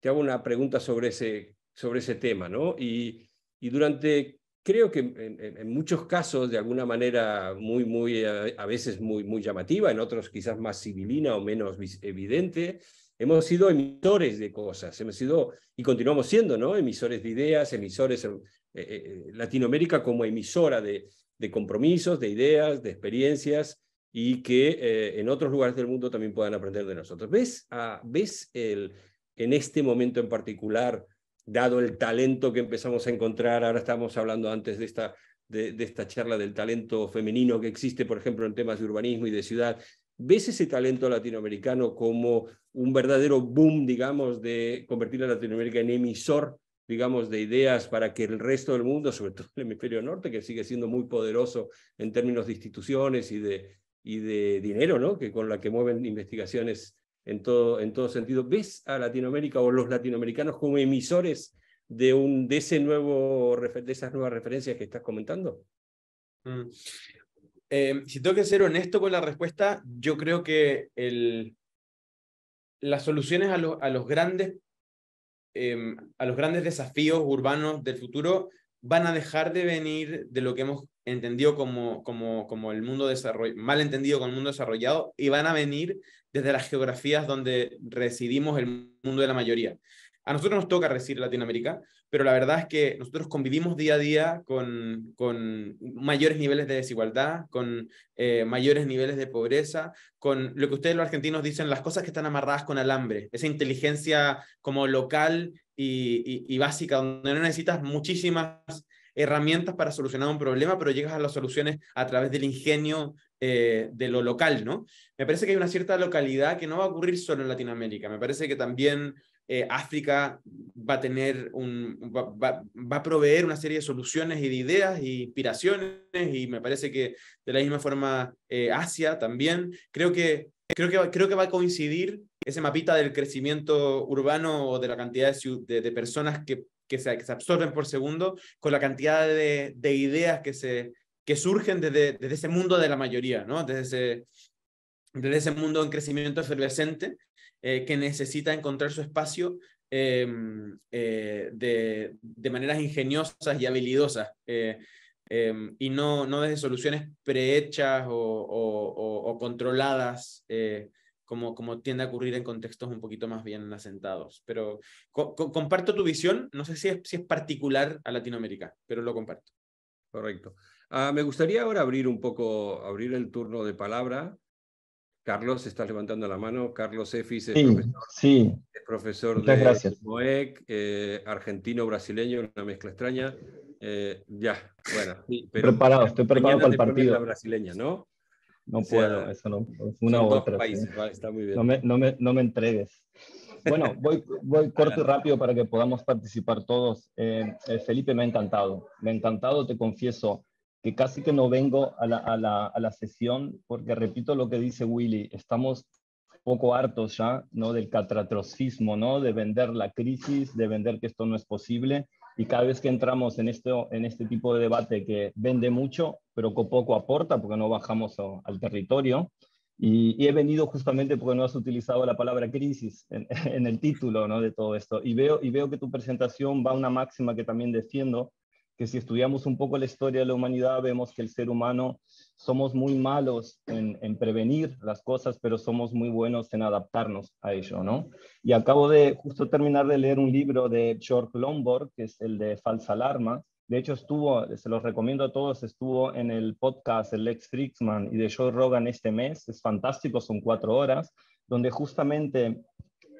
Te hago una pregunta sobre ese, sobre ese tema, ¿no? Y, durante, creo que en, en, muchos casos, de alguna manera muy, muy, eh, a, veces muy, muy llamativa, en otros quizás más civilina o menos evidente, hemos sido emisores de cosas, hemos sido, y continuamos siendo, ¿no? Emisores de ideas, emisores, en eh, eh, eh, Latinoamérica como emisora de, compromisos, de ideas, de experiencias, y que en otros lugares del mundo también puedan aprender de nosotros. ¿Ves, ah, ves el, en este momento en particular, dado el talento que empezamos a encontrar, ahora estábamos hablando antes de esta de, esta charla del talento femenino que existe, por ejemplo, en temas de urbanismo y de ciudad, ¿Ves ese talento latinoamericano como un verdadero boom, digamos, de convertir a Latinoamérica en emisor, digamos, de ideas para que el resto del mundo, sobre todo el hemisferio norte, que sigue siendo muy poderoso en términos de instituciones y de, y de dinero, ¿no? Que con la que mueven investigaciones en todo, en sentido. ¿Ves a Latinoamérica o los latinoamericanos como emisores de, un, de, ese nuevo, de esas nuevas referencias que estás comentando? Mm. Em, si tengo que ser honesto con la respuesta, yo creo que las soluciones em, a, los grandes, desafíos urbanos del futuro van a dejar de venir de lo que hemos entendido como, el mundo desarrollado, mal entendido con el mundo desarrollado, y van a venir desde las geografías donde residimos el mundo de la mayoría. A nosotros nos toca residir en Latinoamérica, pero la verdad es que nosotros convivimos día a día con, mayores niveles de desigualdad, con eh, mayores niveles de pobreza, con lo que ustedes los argentinos dicen, las cosas que están amarradas con alambre, esa inteligencia como local y, básica, donde no necesitas muchísimas herramientas para solucionar un problema, pero llegas a las soluciones a través del ingenio eh, de lo local, ¿no? Me parece que hay una cierta localidad que no va a ocurrir solo en Latinoamérica, me parece que también eh, África va a tener un, va, a proveer una serie de soluciones y de ideas e inspiraciones y me parece que de la misma forma eh, Asia también. Creo que, creo, que, creo que va a coincidir ese mapita del crecimiento urbano o de la cantidad de, personas que, que, se, absorben por segundo con la cantidad de, ideas que, se, que surgen desde, desde, ese mundo de la mayoría, ¿no? desde, ese, desde ese mundo en crecimiento efervescente eh, que necesita encontrar su espacio em, eh, de, maneras ingeniosas y habilidosas. Eh, em, y no, no desde soluciones prehechas o, controladas, como, como tiende a ocurrir en contextos un poquito más bien asentados. Pero comparto tu visión, no sé si es, si es particular a Latinoamérica, pero lo comparto. Correcto. Ah, me gustaría ahora abrir un poco, abrir el turno de palabra Carlos, estás levantando la mano. Carlos Efis es profesor, de gracias. MOEC, eh, argentino-brasileño, una mezcla extraña. Eh, ya, bueno. preparado, estoy preparado para el partido. brasileña, ¿no? No puedo, eso no. Una u otra. No, me, entregues. Bueno, voy, voy corto y rápido para que podamos participar todos. Eh, Felipe, me ha encantado. Me ha encantado, te confieso que casi que no vengo a la, sesión porque repito lo que dice Willy, estamos poco hartos ya ¿no? del catratrofismo, ¿no? de vender la crisis, de vender que esto no es posible y cada vez que entramos en, esto, en este tipo de debate que vende mucho pero que poco aporta porque no bajamos al territorio, y, he venido justamente porque no has utilizado la palabra crisis en, el título ¿no? de todo esto. Y veo, y veo que tu presentación va a una máxima que también defiendo, que si estudiamos un poco la historia de la humanidad, vemos que el ser humano somos muy malos en, prevenir las cosas, pero somos muy buenos en adaptarnos a ello, ¿no? Y acabo de justo terminar de leer un libro de George Lomborg, que es el de Falsa Alarma. De hecho, estuvo, se los recomiendo a todos, estuvo en el podcast El Lex Fritzman y de George Rogan este mes. Es fantástico, son cuatro horas, donde justamente,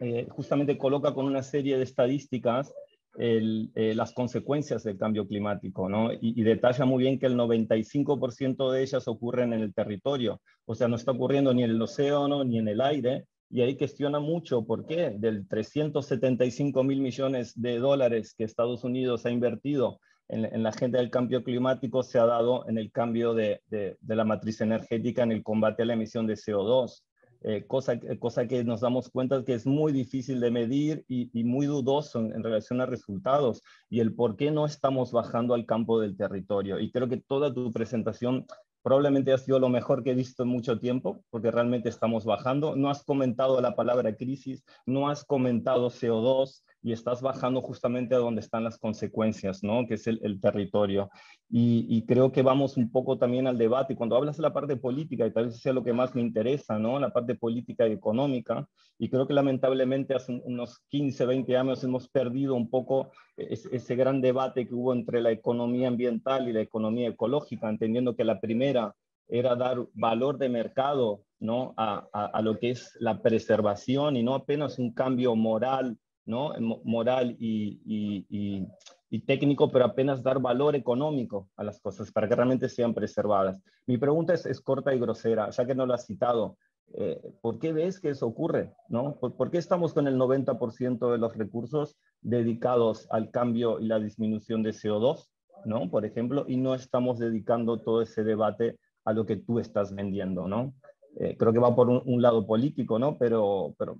eh, justamente coloca con una serie de estadísticas eh, las consecuencias del cambio climático, ¿no? Y, detalla muy bien que el 95% de ellas ocurren en el territorio, o sea, no está ocurriendo ni en el océano ni en el aire, y ahí cuestiona mucho por qué del 375 mil millones de dólares que Estados Unidos ha invertido en, la agenda del cambio climático se ha dado en el cambio de la matriz energética en el combate a la emisión de CO2. Eh, cosa, eh, cosa que nos damos cuenta que es muy difícil de medir y, muy dudoso en, relación a resultados y el por qué no estamos bajando al campo del territorio. Y creo que toda tu presentación probablemente ha sido lo mejor que he visto en mucho tiempo, porque realmente estamos bajando. No has comentado la palabra crisis, no has comentado CO2, y estás bajando justamente a donde están las consecuencias, ¿no? que es el, territorio. Y, creo que vamos un poco también al debate. Cuando hablas de la parte política, y tal vez sea lo que más me interesa, ¿no? la parte política y económica, y creo que lamentablemente hace unos 15, 20 años hemos perdido un poco ese gran debate que hubo entre la economía ambiental y la economía ecológica, entendiendo que la primera era dar valor de mercado ¿no? a lo que es la preservación y no apenas un cambio moral ¿no? moral y, técnico, pero apenas dar valor económico a las cosas para que realmente sean preservadas. Mi pregunta es, corta y grosera, ya que no lo has citado. Eh, ¿Por qué ves que eso ocurre? ¿no? ¿Por, qué estamos con el 90% de los recursos dedicados al cambio y la disminución de CO2, ¿no? por ejemplo, y no estamos dedicando todo ese debate a lo que tú estás vendiendo? ¿no? Eh, creo que va por un, lado político, ¿no? Pero, pero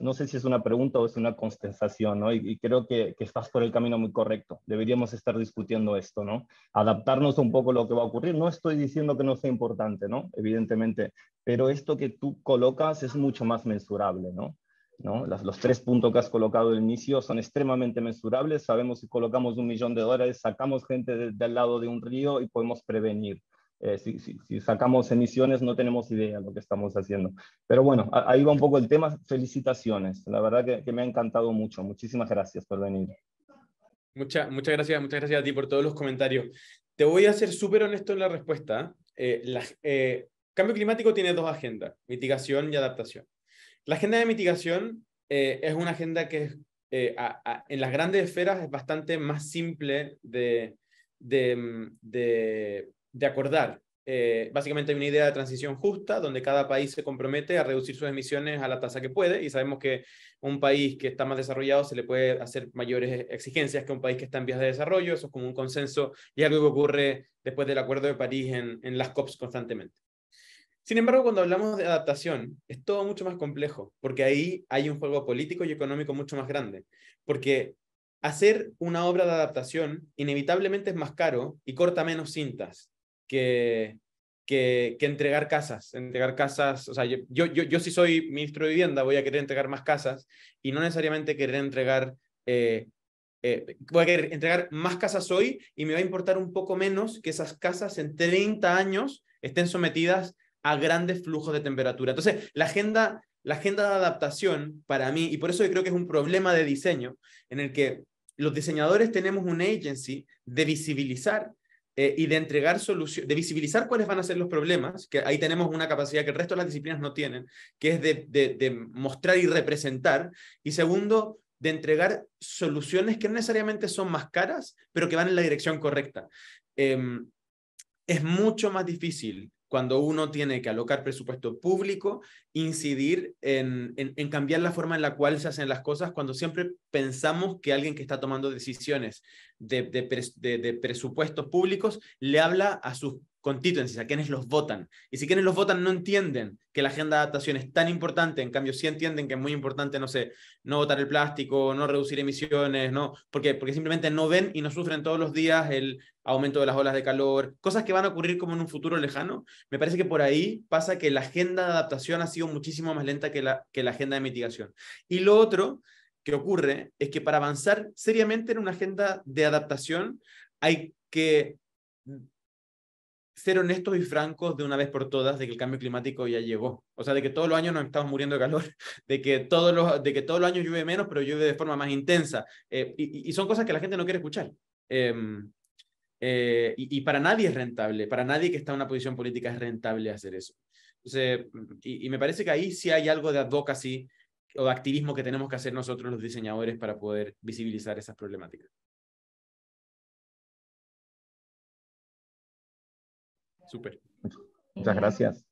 no sé si es una pregunta o es una constatación, ¿no? Y, creo que, estás por el camino muy correcto. Deberíamos estar discutiendo esto, ¿no? Adaptarnos un poco a lo que va a ocurrir. No estoy diciendo que no sea importante, ¿no? Evidentemente, pero esto que tú colocas es mucho más mensurable, ¿no? ¿No? los tres puntos que has colocado al inicio son extremadamente mensurables. Sabemos si colocamos un millón de dólares, sacamos gente del lado de un río y podemos prevenir. Eh, si, sacamos emisiones no tenemos idea de lo que estamos haciendo. Pero bueno, ahí va un poco el tema. Felicitaciones. La verdad que, me ha encantado mucho. Muchísimas gracias por venir. Mucha, muchas gracias, muchas gracias a ti por todos los comentarios. Te voy a ser súper honesto en la respuesta. Eh, eh, cambio climático tiene dos agendas, mitigación y adaptación. La agenda de mitigación es una agenda que en las grandes esferas es bastante más simple de, de mm, de acordar. Eh, básicamente hay una idea de transición justa donde cada país se compromete a reducir sus emisiones a la tasa que puede y sabemos que un país que está más desarrollado se le puede hacer mayores e-, exigencias que un país que está en vías de desarrollo. Eso es como un consenso y algo que ocurre después del Acuerdo de París en, en las COPs constantemente. Sin embargo, cuando hablamos de adaptación, es todo mucho más complejo, porque ahí hay un juego político y económico mucho más grande, porque hacer una obra de adaptación inevitablemente es más caro y corta menos cintas que, que, entregar casas, entregar casas, o sea, yo, yo, yo, si soy ministro de vivienda voy a querer entregar más casas y no necesariamente querer entregar, eh, eh, voy a querer entregar más casas hoy y me va a importar un poco menos que esas casas en 30 años estén sometidas a grandes flujos de temperatura. Entonces, la agenda, la agenda de adaptación para mí, y por eso yo creo que es un problema de diseño, en el que los diseñadores tenemos un agency de visibilizar eh, y de entregar soluciones, de visibilizar cuáles van a ser los problemas, que ahí tenemos una capacidad que el resto de las disciplinas no tienen, que es de, de, mostrar y representar, y segundo, de entregar soluciones que no necesariamente son más caras, pero que van en la dirección correcta. Em, es mucho más difícil cuando uno tiene que alocar presupuesto público, incidir en, cambiar la forma en la cual se hacen las cosas, cuando siempre pensamos que alguien que está tomando decisiones de, de presupuestos públicos le habla a sus constituencies, a quienes los votan. Y si quienes los votan no entienden que la agenda de adaptación es tan importante, en cambio sí entienden que es muy importante, no sé, no votar el plástico, no reducir emisiones, no, porque, porque simplemente no ven y no sufren todos los días el aumento de las olas de calor, cosas que van a ocurrir como en un futuro lejano. Me parece que por ahí pasa que la agenda de adaptación ha sido muchísimo más lenta que la, que la agenda de mitigación. Y lo otro que ocurre es que para avanzar seriamente en una agenda de adaptación hay que ser honestos y francos de una vez por todas de que el cambio climático ya llegó. O sea, de que todos los años nos estamos muriendo de calor, de que todos los, de que todos los años llueve menos, pero llueve de forma más intensa. Eh, y, son cosas que la gente no quiere escuchar. Em, eh, y, para nadie es rentable, para nadie que está en una posición política es rentable hacer eso. y, y me parece que ahí sí hay algo de advocacy o de activismo que tenemos que hacer nosotros los diseñadores para poder visibilizar esas problemáticas. Súper. Muchas gracias.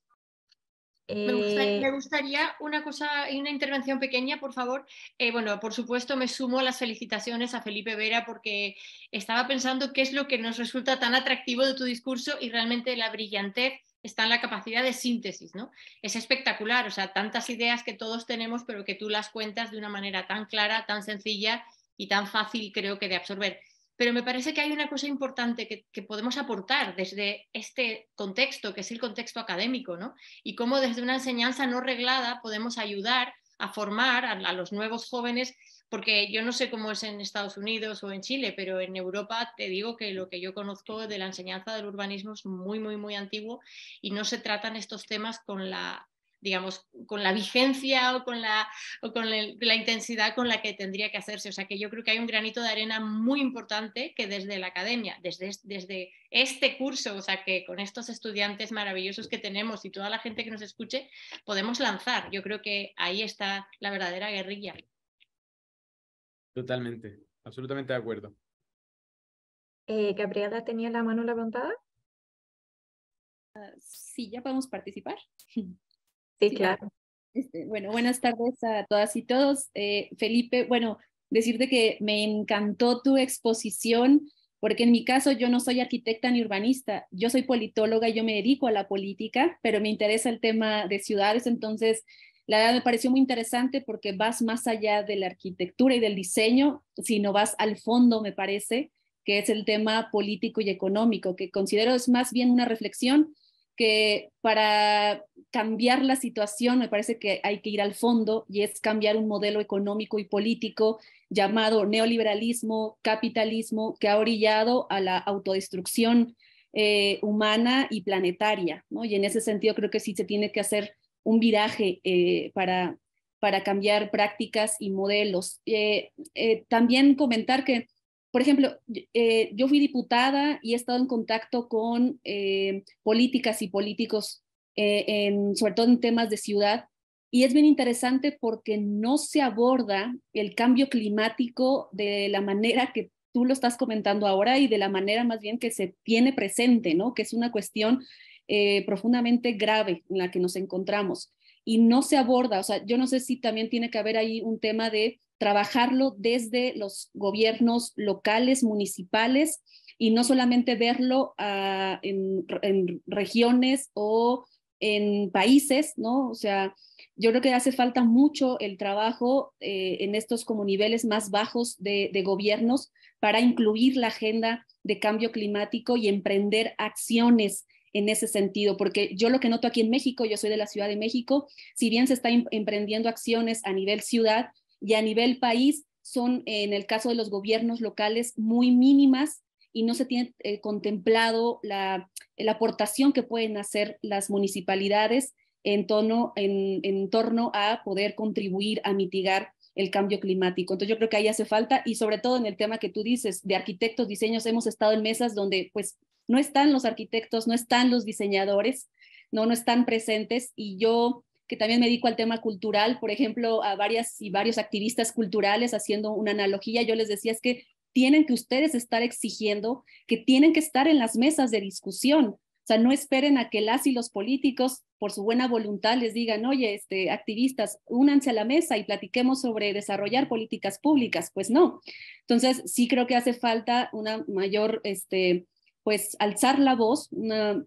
Eh, me, gustaría, una cosa y una intervención pequeña, por favor. Eh, bueno, por supuesto, me sumo a las felicitaciones a Felipe Vera porque estaba pensando qué es lo que nos resulta tan atractivo de tu discurso y realmente la brillantez está en la capacidad de síntesis, ¿no? Es espectacular, o sea, tantas ideas que todos tenemos, pero que tú las cuentas de una manera tan clara, tan sencilla y tan fácil, creo que, de absorber. Pero me parece que hay una cosa importante que, podemos aportar desde este contexto, que es el contexto académico, ¿no? Y cómo desde una enseñanza no reglada podemos ayudar a formar a los nuevos jóvenes, porque yo no sé cómo es en Estados Unidos o en Chile, pero en Europa te digo que lo que yo conozco de la enseñanza del urbanismo es muy, muy, muy antiguo y no se tratan estos temas con la digamos, con la vigencia o con, la, con la, intensidad con la que tendría que hacerse. O sea que yo creo que hay un granito de arena muy importante que desde la academia, desde, desde este curso, o sea que con estos estudiantes maravillosos que tenemos y toda la gente que nos escuche, podemos lanzar. Yo creo que ahí está la verdadera guerrilla. Totalmente, absolutamente de acuerdo. Eh, Gabriela tenía la mano levantada. Ah, sí, ya podemos participar. Sí, claro. Este, bueno, buenas tardes a todas y todos. Eh, Felipe, bueno, decirte que me encantó tu exposición, porque en mi caso yo no soy arquitecta ni urbanista, yo soy politóloga y yo me dedico a la política, pero me interesa el tema de ciudades, entonces la verdad me pareció muy interesante porque vas más allá de la arquitectura y del diseño, sino vas al fondo, me parece, que es el tema político y económico, que considero es más bien una reflexión que para cambiar la situación me parece que hay que ir al fondo y es cambiar un modelo económico y político llamado neoliberalismo, capitalismo, que ha orillado a la autodestrucción eh, humana y planetaria. Y en ese sentido creo que sí se tiene que hacer un viraje eh, para, para cambiar prácticas y modelos. Eh, también comentar que por ejemplo, eh, yo fui diputada y he estado en contacto con eh, políticas y políticos, eh, en, sobre todo en temas de ciudad, y es bien interesante porque no se aborda el cambio climático de la manera que tú lo estás comentando ahora y de la manera más bien que se tiene presente, ¿no? Que es una cuestión profundamente grave en la que nos encontramos y no se aborda. O sea, yo no sé si también tiene que haber ahí un tema de trabajarlo desde los gobiernos locales, municipales, y no solamente verlo ah, en, regiones o en países, ¿no? O sea, yo creo que hace falta mucho el trabajo eh, en estos como niveles más bajos de, de, gobiernos para incluir la agenda de cambio climático y emprender acciones en ese sentido, porque yo lo que noto aquí en México, yo soy de la Ciudad de México, si bien se está emprendiendo acciones a nivel ciudad y a nivel país, son eh, en el caso de los gobiernos locales muy mínimas y no se tiene eh, contemplado la, la, aportación que pueden hacer las municipalidades en, en, en torno a poder contribuir a mitigar el cambio climático. Entonces yo creo que ahí hace falta y sobre todo en el tema que tú dices de arquitectos, diseños, hemos estado en mesas donde pues no están los arquitectos, no están los diseñadores, no, no están presentes y yo que también me dedico al tema cultural, por ejemplo, a varias y varios activistas culturales haciendo una analogía, yo les decía es que tienen que ustedes estar exigiendo, que tienen que estar en las mesas de discusión. O sea, no esperen a que las y los políticos, por su buena voluntad, les digan, oye, este, activistas, únanse a la mesa y platiquemos sobre desarrollar políticas públicas. Pues no. Entonces, sí creo que hace falta una mayor este, pues alzar la voz, una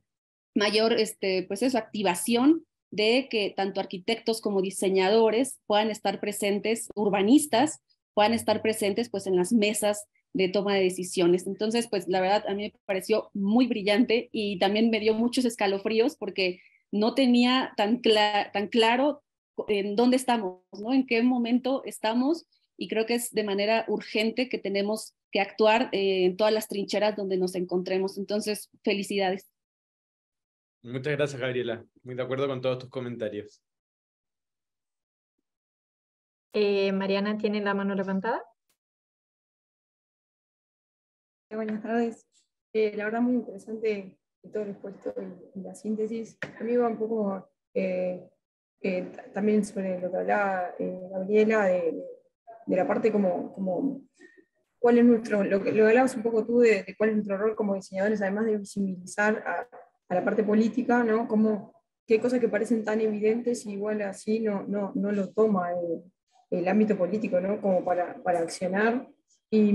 mayor, este, pues eso, activación de que tanto arquitectos como diseñadores puedan estar presentes, urbanistas puedan estar presentes pues en las mesas de toma de decisiones. Entonces, pues la verdad a mí me pareció muy brillante y también me dio muchos escalofríos porque no tenía tan, tan claro en dónde estamos, ¿no? En qué momento estamos y creo que es de manera urgente que tenemos que actuar eh, en todas las trincheras donde nos encontremos. Entonces, felicidades. Muchas gracias, Gabriela. Muy de acuerdo con todos tus comentarios. Eh, Mariana tiene la mano levantada. Eh, buenas tardes. la verdad, muy interesante todo lo expuesto en, la síntesis. A mí va un poco también sobre lo que hablaba Gabriela de de la parte como, como cuál es nuestro, lo lo hablabas un poco tú de, cuál es nuestro rol como diseñadores, además de visibilizar a, la parte política, ¿no? Como, qué cosas que parecen tan evidentes y igual así no, no, no lo toma el, ámbito político, ¿no? Como para, para accionar. Y,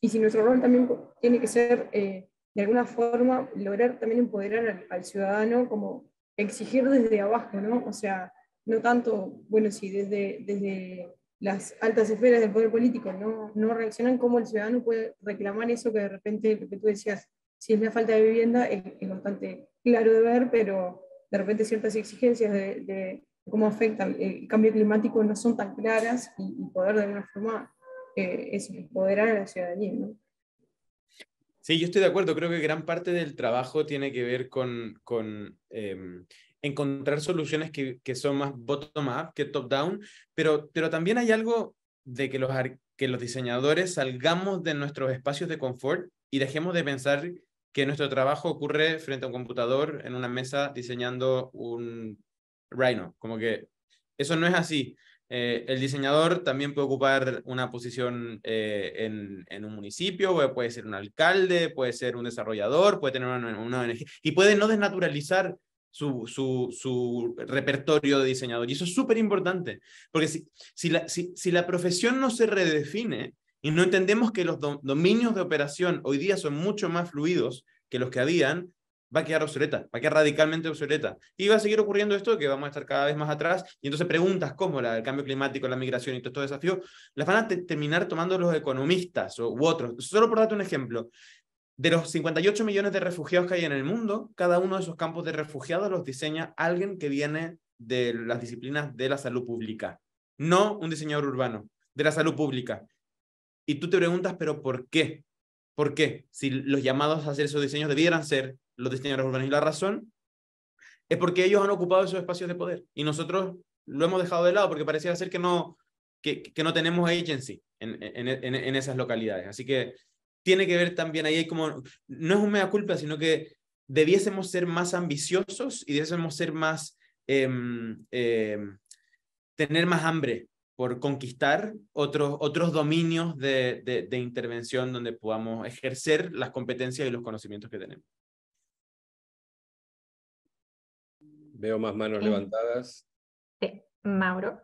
y, si nuestro rol también tiene que ser, eh, de alguna forma, lograr también empoderar al, al, ciudadano, como exigir desde abajo, ¿no? O sea, no tanto, bueno, sí, desde, desde las altas esferas del poder político no, reaccionan, cómo el ciudadano puede reclamar eso que de repente, lo que tú decías, si es la falta de vivienda, es, bastante claro de ver, pero de repente ciertas exigencias de, cómo afectan el cambio climático no son tan claras y, poder de alguna forma eh, es empoderar a la ciudadanía. Sí, yo estoy de acuerdo. Creo que gran parte del trabajo tiene que ver con, em, encontrar soluciones que, son más bottom-up que top-down, pero, pero también hay algo de que los, que los diseñadores salgamos de nuestros espacios de confort y dejemos de pensar que nuestro trabajo ocurre frente a un computador en una mesa diseñando un Rhino. Como que eso no es así. Eh, el diseñador también puede ocupar una posición eh, en, en, un municipio, puede, puede ser un alcalde, puede ser un desarrollador, puede tener una, una ONG y puede no desnaturalizar su, su, repertorio de diseñador. Y eso es súper importante, porque si, si, la, si, la profesión no se redefine y no entendemos que los dominios de operación hoy día son mucho más fluidos que los que habían, va a quedar obsoleta, va a quedar radicalmente obsoleta. Y va a seguir ocurriendo esto, que vamos a estar cada vez más atrás, y entonces preguntas como la, el cambio climático, la migración y todo estos desafío, las van a terminar tomando los economistas u otros. Solo por darte un ejemplo, de los 58 millones de refugiados que hay en el mundo, cada uno de esos campos de refugiados los diseña alguien que viene de las disciplinas de la salud pública, no un diseñador urbano, de la salud pública. Y tú te preguntas, pero ¿por qué? ¿Por qué? Si los llamados a hacer esos diseños debieran ser los diseñadores urbanos. Y la razón es porque ellos han ocupado esos espacios de poder y nosotros lo hemos dejado de lado porque parecía ser que no, que, no tenemos agency en esas localidades. Así que tiene que ver también ahí como, no es un mea culpa, sino que debiésemos ser más ambiciosos y debiésemos ser más, em, em, tener más hambre por conquistar otros, otros dominios de, intervención donde podamos ejercer las competencias y los conocimientos que tenemos. Veo más manos levantadas. Sí. Mauro.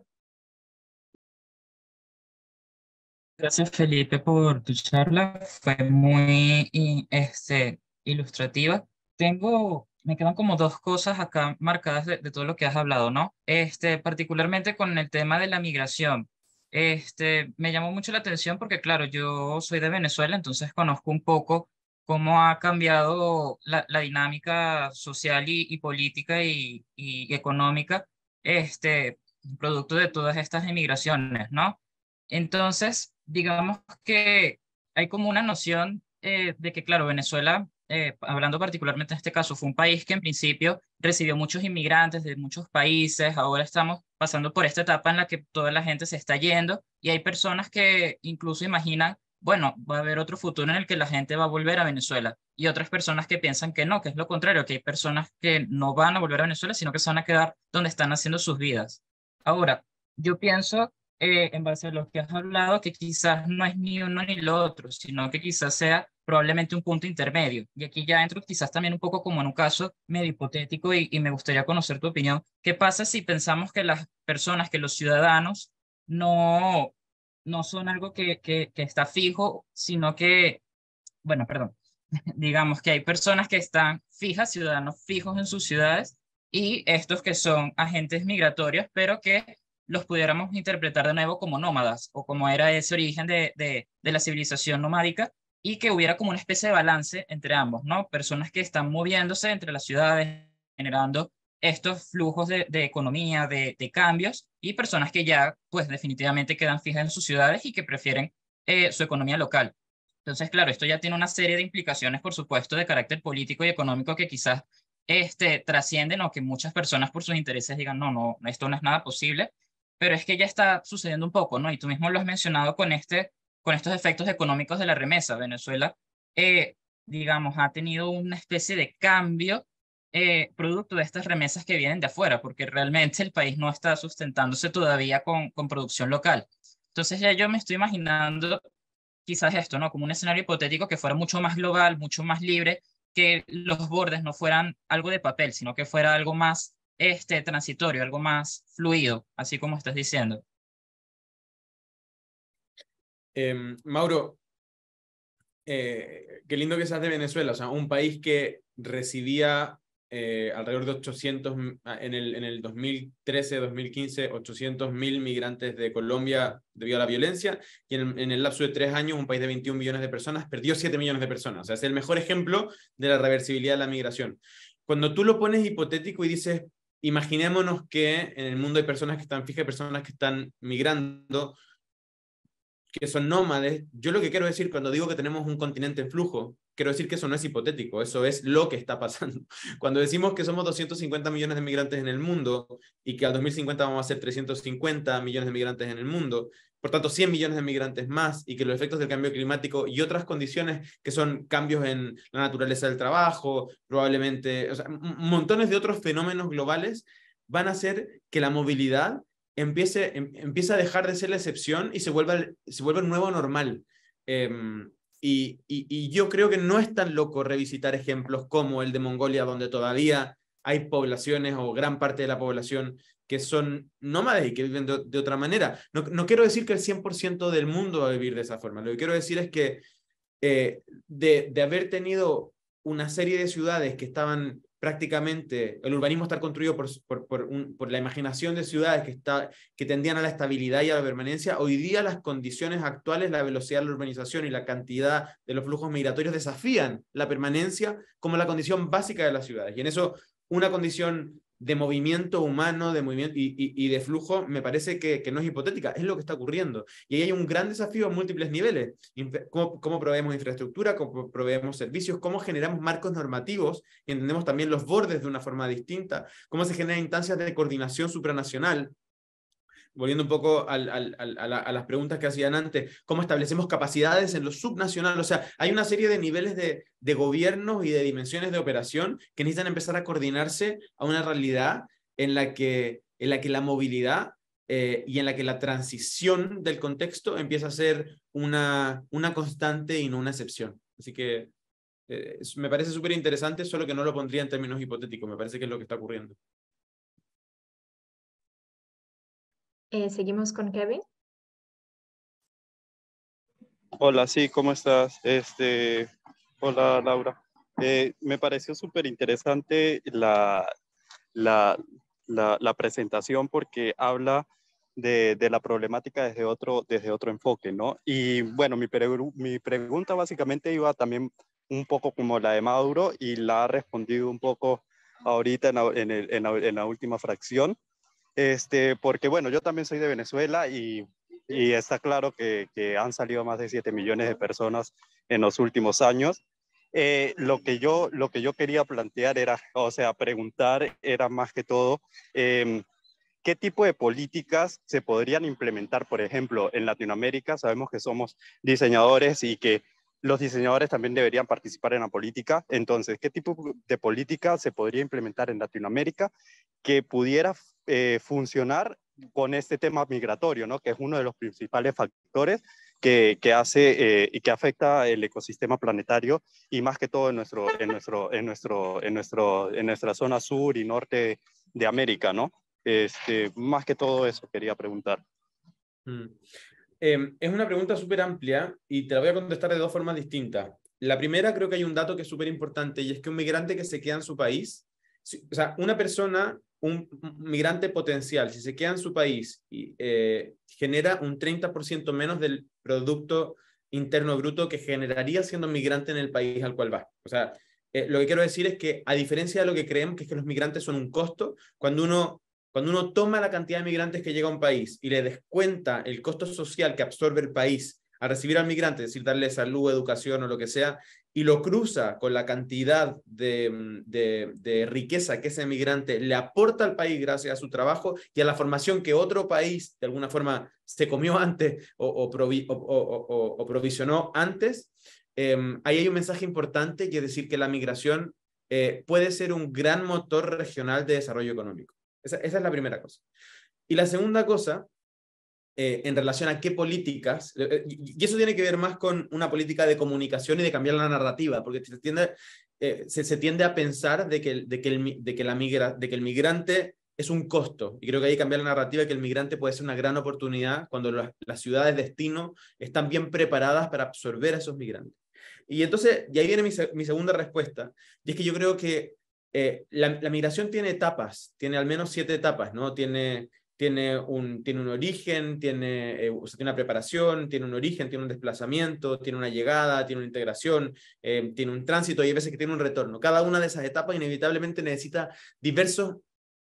Gracias Felipe por tu charla, fue muy este, ilustrativa. Tengo, me quedan como dos cosas acá marcadas de, todo lo que has hablado, ¿no? Este, particularmente con el tema de la migración. Este, me llamó mucho la atención porque, claro, yo soy de Venezuela, entonces conozco un poco cómo ha cambiado la, dinámica social y, política y, económica, este, producto de todas estas inmigraciones, ¿no? Entonces, digamos que hay como una noción eh, de que, claro, Venezuela, eh, hablando particularmente en este caso, fue un país que en principio recibió muchos inmigrantes de muchos países, ahora estamos pasando por esta etapa en la que toda la gente se está yendo y hay personas que incluso imaginan, bueno, va a haber otro futuro en el que la gente va a volver a Venezuela y otras personas que piensan que no, que es lo contrario, que hay personas que no van a volver a Venezuela, sino que se van a quedar donde están haciendo sus vidas. Ahora, yo pienso eh, en base a lo que has hablado, que quizás no es ni uno ni el otro, sino que quizás sea probablemente un punto intermedio. Y aquí ya entro quizás también un poco como en un caso medio hipotético y, me gustaría conocer tu opinión. ¿Qué pasa si pensamos que las personas, que los ciudadanos, no, no son algo que, que, que está fijo, sino que, bueno, perdón, digamos que hay personas que están fijas, ciudadanos fijos en sus ciudades, y estos que son agentes migratorios, pero que los pudiéramos interpretar de nuevo como nómadas o como era ese origen de, de, de, la civilización nomádica y que hubiera como una especie de balance entre ambos, ¿no? Personas que están moviéndose entre las ciudades, generando estos flujos de, de economía, de, cambios, y personas que ya, pues definitivamente quedan fijas en sus ciudades y que prefieren eh, su economía local. Entonces, claro, esto ya tiene una serie de implicaciones, por supuesto, de carácter político y económico que quizás este, trascienden o que muchas personas por sus intereses digan, no, no, esto no es nada posible, pero es que ya está sucediendo un poco, ¿no? Y tú mismo lo has mencionado con, este, con estos efectos económicos de la remesa. Venezuela, eh, digamos, ha tenido una especie de cambio eh, producto de estas remesas que vienen de afuera, porque realmente el país no está sustentándose todavía con, con producción local. Entonces ya yo me estoy imaginando quizás esto, ¿no? Como un escenario hipotético que fuera mucho más global, mucho más libre, que los bordes no fueran algo de papel, sino que fuera algo más este, transitorio, algo más fluido, así como estás diciendo. Em, Mauro, eh, qué lindo que seas de Venezuela, o sea, un país que recibía eh, alrededor de 800, ah, en el, en el 2013-2015, 800 mil migrantes de Colombia debido a la violencia, y en, en, el lapso de tres años, un país de 21 millones de personas perdió 7 millones de personas. O sea, es el mejor ejemplo de la reversibilidad de la migración. Cuando tú lo pones hipotético y dices, imaginémonos que en el mundo hay personas que están fijas, personas que están migrando, que son nómades. Yo lo que quiero decir cuando digo que tenemos un continente en flujo quiero decir que eso no es hipotético, eso es lo que está pasando. Cuando decimos que somos 250 millones de migrantes en el mundo y que al 2050 vamos a ser 350 millones de migrantes en el mundo, por tanto 100 millones de migrantes más y que los efectos del cambio climático y otras condiciones que son cambios en la naturaleza del trabajo, probablemente, o sea, montones de otros fenómenos globales van a hacer que la movilidad empiece, em-, empieza a dejar de ser la excepción y se vuelva, se vuelva el nuevo normal. Em, y, yo creo que no es tan loco revisitar ejemplos como el de Mongolia, donde todavía hay poblaciones o gran parte de la población que son nómades y que viven de, otra manera. No, quiero decir que el 100% del mundo va a vivir de esa forma. Lo que quiero decir es que eh, de, de haber tenido una serie de ciudades que estaban prácticamente el urbanismo está construido por, la imaginación de ciudades que, está, que tendían a la estabilidad y a la permanencia, hoy día las condiciones actuales, la velocidad de la urbanización y la cantidad de los flujos migratorios desafían la permanencia como la condición básica de las ciudades. Y en eso una condición de movimiento humano de movimiento y, de flujo me parece que, no es hipotética, es lo que está ocurriendo. Y ahí hay un gran desafío a múltiples niveles. ¿Cómo, cómo proveemos infraestructura? ¿Cómo proveemos servicios? ¿Cómo generamos marcos normativos? entendemos también los bordes de una forma distinta. ¿Cómo se generan instancias de coordinación supranacional? volviendo un poco a, las preguntas que hacían antes, cómo establecemos capacidades en lo subnacional. O sea, hay una serie de niveles de, gobiernos y de dimensiones de operación que necesitan empezar a coordinarse a una realidad en la que, en la, que la movilidad eh, y en la que la transición del contexto empieza a ser una, una constante y no una excepción. Así que eh, me parece súper interesante, solo que no lo pondría en términos hipotéticos, me parece que es lo que está ocurriendo. Eh, seguimos con Kevin. Hola, sí, ¿cómo estás? Este, hola, Laura. Eh, me pareció súper interesante la, la, la, presentación porque habla de, de, la problemática desde otro, desde otro enfoque, ¿no? Y bueno, mi, mi pregunta básicamente iba también un poco como la de Maduro y la ha respondido un poco ahorita en, en, en la última fracción. Este, porque bueno, yo también soy de Venezuela y, está claro que, han salido más de 7 millones de personas en los últimos años. Eh, lo, que yo, lo que yo quería plantear era, o sea, preguntar era más que todo, em, ¿qué tipo de políticas se podrían implementar, por ejemplo, en Latinoamérica? Sabemos que somos diseñadores y que los diseñadores también deberían participar en la política. Entonces, ¿qué tipo de política se podría implementar en Latinoamérica que pudiera eh, funcionar con este tema migratorio, ¿no? que es uno de los principales factores que, hace eh, y que afecta el ecosistema planetario y más que todo en, nuestro, en, nuestro, en, nuestro, en, nuestro, en nuestra zona sur y norte de América? ¿no? Este, más que todo eso quería preguntar. Mm. Em, es una pregunta súper amplia y te la voy a contestar de dos formas distintas. La primera, creo que hay un dato que es súper importante y es que un migrante que se queda en su país, o sea, una persona, un migrante potencial, si se queda en su país, eh, genera un 30% menos del Producto Interno Bruto que generaría siendo migrante en el país al cual va. O sea, eh, lo que quiero decir es que, a diferencia de lo que creemos, que es que los migrantes son un costo, cuando uno cuando uno toma la cantidad de migrantes que llega a un país y le descuenta el costo social que absorbe el país a recibir al migrante, es decir, darle salud, educación o lo que sea, y lo cruza con la cantidad mm, de, riqueza que ese migrante le aporta al país gracias a su trabajo y a la formación que otro país de alguna forma se comió antes o, o, provisionó antes, em, ahí hay un mensaje importante que es decir que la migración eh, puede ser un gran motor regional de desarrollo económico. Esa, es la primera cosa. Y la segunda cosa, eh, en relación a qué políticas, eh, eh, y eso tiene que ver más con una política de comunicación y de cambiar la narrativa, porque se tiende, se, tiende a pensar de que, de, que el, de, que la migra, de que el migrante es un costo, y creo que hay que cambiar la narrativa que el migrante puede ser una gran oportunidad cuando las, ciudades destino están bien preparadas para absorber a esos migrantes. Y entonces, y ahí viene mi, mi segunda respuesta, y es que yo creo que eh, la, migración tiene etapas, tiene al menos siete etapas, ¿no? Tiene, tiene, un, tiene un origen, tiene, eh, una preparación, tiene un origen, tiene un desplazamiento, tiene una llegada, tiene una integración, eh, tiene un tránsito y hay veces que tiene un retorno. Cada una de esas etapas inevitablemente necesita diversos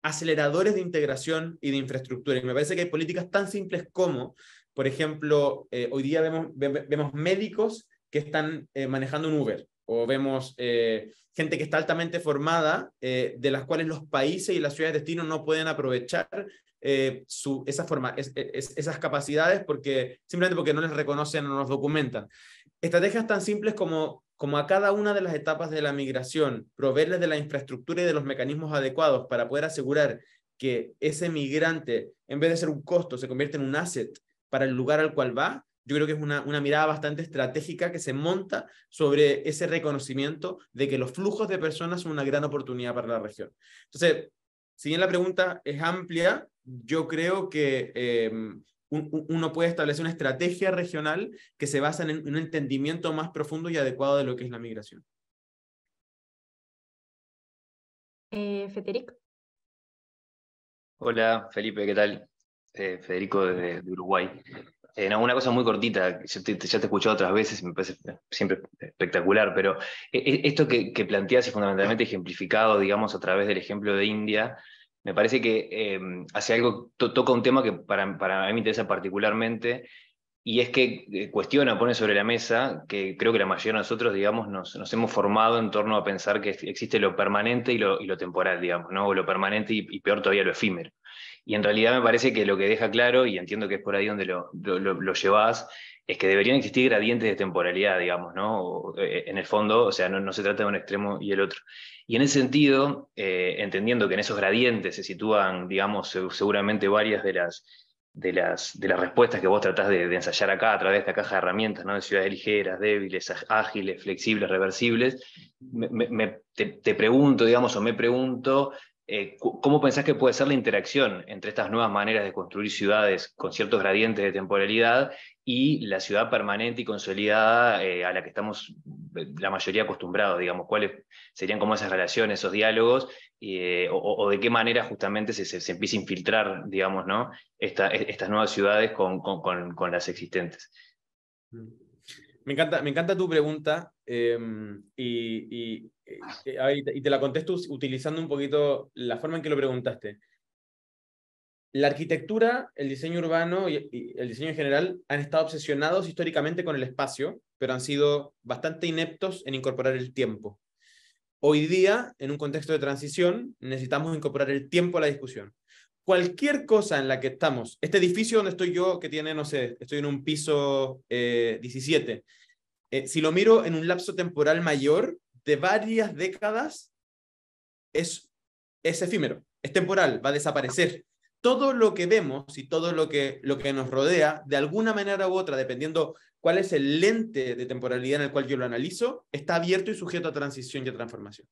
aceleradores de integración y de infraestructura. Y me parece que hay políticas tan simples como, por ejemplo, hoy día vemos, vemos médicos que están manejando un Uber o vemos eh, gente que está altamente formada, eh, de las cuales los países y las ciudades de destino no pueden aprovechar eh, su, esa forma, esas capacidades porque, simplemente porque no les reconocen o no los documentan. Estrategias tan simples como, como a cada una de las etapas de la migración, proveerles de la infraestructura y de los mecanismos adecuados para poder asegurar que ese migrante, en vez de ser un costo, se convierte en un asset para el lugar al cual va, yo creo que es una, una mirada bastante estratégica que se monta sobre ese reconocimiento de que los flujos de personas son una gran oportunidad para la región. Entonces, si bien la pregunta es amplia, yo creo que em, uno puede establecer una estrategia regional que se basa en un entendimiento más profundo y adecuado de lo que es la migración. Eh, Federico. Hola, Felipe, ¿qué tal? Eh, Federico de Uruguay. Eh, alguna una cosa muy cortita, ya te he escuchado otras veces, me parece eh, siempre espectacular, pero eh, eh, esto que, planteas y fundamentalmente ejemplificado, digamos, a través del ejemplo de India, me parece que em, hace algo, toca un tema que para, mí me interesa particularmente, y es que cuestiona, pone sobre la mesa, que creo que la mayoría de nosotros, digamos, nos, hemos formado en torno a pensar que existe lo permanente y lo, temporal, digamos, ¿no? o lo permanente y, y peor todavía lo efímero. Y en realidad me parece que lo que deja claro, y entiendo que es por ahí donde lo, lo, llevas, es que deberían existir gradientes de temporalidad, digamos, ¿no? Eh, en el fondo, o sea, no, se trata de un extremo y el otro. Y en ese sentido, eh, entendiendo que en esos gradientes se sitúan, digamos, seguramente varias de las, de las, de las respuestas que vos tratás de, ensayar acá a través de esta caja de herramientas, ¿no? De ciudades ligeras, débiles, ágiles, flexibles, reversibles, me, te, te, pregunto, digamos, o me pregunto eh, ¿cómo pensás que puede ser la interacción entre estas nuevas maneras de construir ciudades con ciertos gradientes de temporalidad y la ciudad permanente y consolidada eh, a la que estamos eh, la mayoría acostumbrados, digamos, cuáles serían como esas relaciones, esos diálogos, o, de qué manera justamente se, empieza a infiltrar, digamos, ¿no? E-, estas nuevas ciudades con, las existentes. Mm. Me encanta, tu pregunta em, eh, y, te la contesto utilizando un poquito la forma en que lo preguntaste. La arquitectura, el diseño urbano y el diseño en general han estado obsesionados históricamente con el espacio, pero han sido bastante ineptos en incorporar el tiempo. Hoy día, en un contexto de transición, necesitamos incorporar el tiempo a la discusión cualquier cosa en la que estamos, este edificio donde estoy yo, que tiene, no sé, estoy en un piso 17, eh, eh, si lo miro en un lapso temporal mayor de varias décadas, es, es efímero, es temporal, va a desaparecer. Todo lo que vemos y todo lo que, lo que nos rodea, de alguna manera u otra, dependiendo cuál es el lente de temporalidad en el cual yo lo analizo, está abierto y sujeto a transición y a transformación.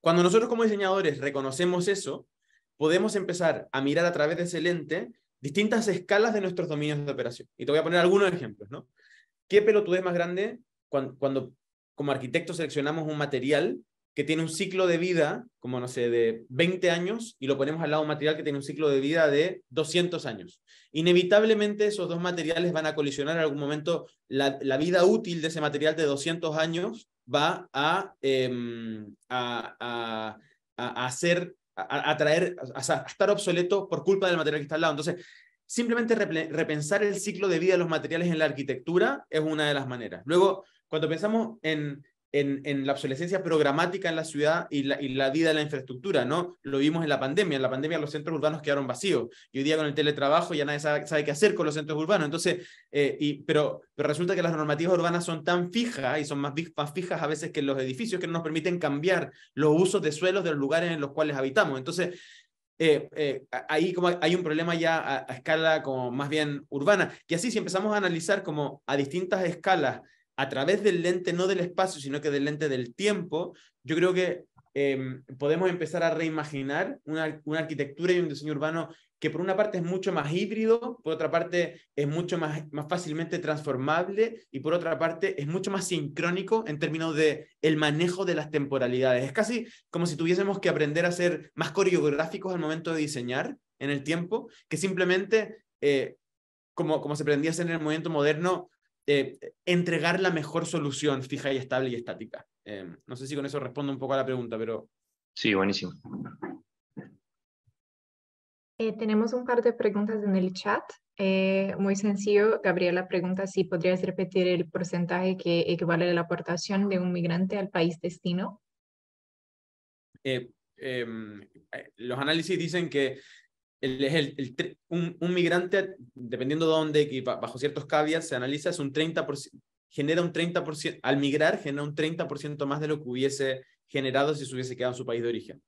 Cuando nosotros como diseñadores reconocemos eso, podemos empezar a mirar a través de ese lente distintas escalas de nuestros dominios de operación. Y te voy a poner algunos ejemplos, ¿no? ¿Qué pelotudez más grande cuando, como arquitecto seleccionamos un material que tiene un ciclo de vida, como no sé, de 20 años, y lo ponemos al lado de un material que tiene un ciclo de vida de 200 años. Inevitablemente esos dos materiales van a colisionar en algún momento, la, vida útil de ese material de 200 años va a, eh, a, a, a, hacer a, a traer, estar obsoleto por culpa del material que está al lado. Entonces, simplemente repensar el ciclo de vida de los materiales en la arquitectura es una de las maneras. Luego, cuando pensamos en en, la obsolescencia programática en la ciudad y la, y la vida de la infraestructura, ¿no? Lo vimos en la pandemia. En la pandemia los centros urbanos quedaron vacíos. Y hoy día con el teletrabajo ya nadie sabe, qué hacer con los centros urbanos. Entonces, eh, y, pero, resulta que las normativas urbanas son tan fijas y son más, fijas a veces que los edificios que no nos permiten cambiar los usos de suelos de los lugares en los cuales habitamos. Entonces, eh, eh, ahí como hay un problema ya a, a, escala como más bien urbana. Y así si empezamos a analizar como a distintas escalas a través del lente, no del espacio, sino que del lente del tiempo, yo creo que em, podemos empezar a reimaginar una, arquitectura y un diseño urbano que por una parte es mucho más híbrido, por otra parte es mucho más, más fácilmente transformable y por otra parte es mucho más sincrónico en términos de el manejo de las temporalidades. Es casi como si tuviésemos que aprender a ser más coreográficos al momento de diseñar en el tiempo, que simplemente eh, como, como se aprendía hacer en el movimiento moderno, eh, entregar la mejor solución fija y estable y estática. Em, no sé si con eso respondo un poco a la pregunta, pero... Sí, buenísimo. Eh, tenemos un par de preguntas en el chat. Eh, muy sencillo, Gabriela pregunta si podrías repetir el porcentaje que equivale a la aportación de un migrante al país destino. Em, los análisis dicen que el, un, migrante, dependiendo de dónde y bajo ciertos cavias se analiza, es un 30%, genera un 30%, al migrar genera un 30% más de lo que hubiese generado si se hubiese quedado en su país de origen.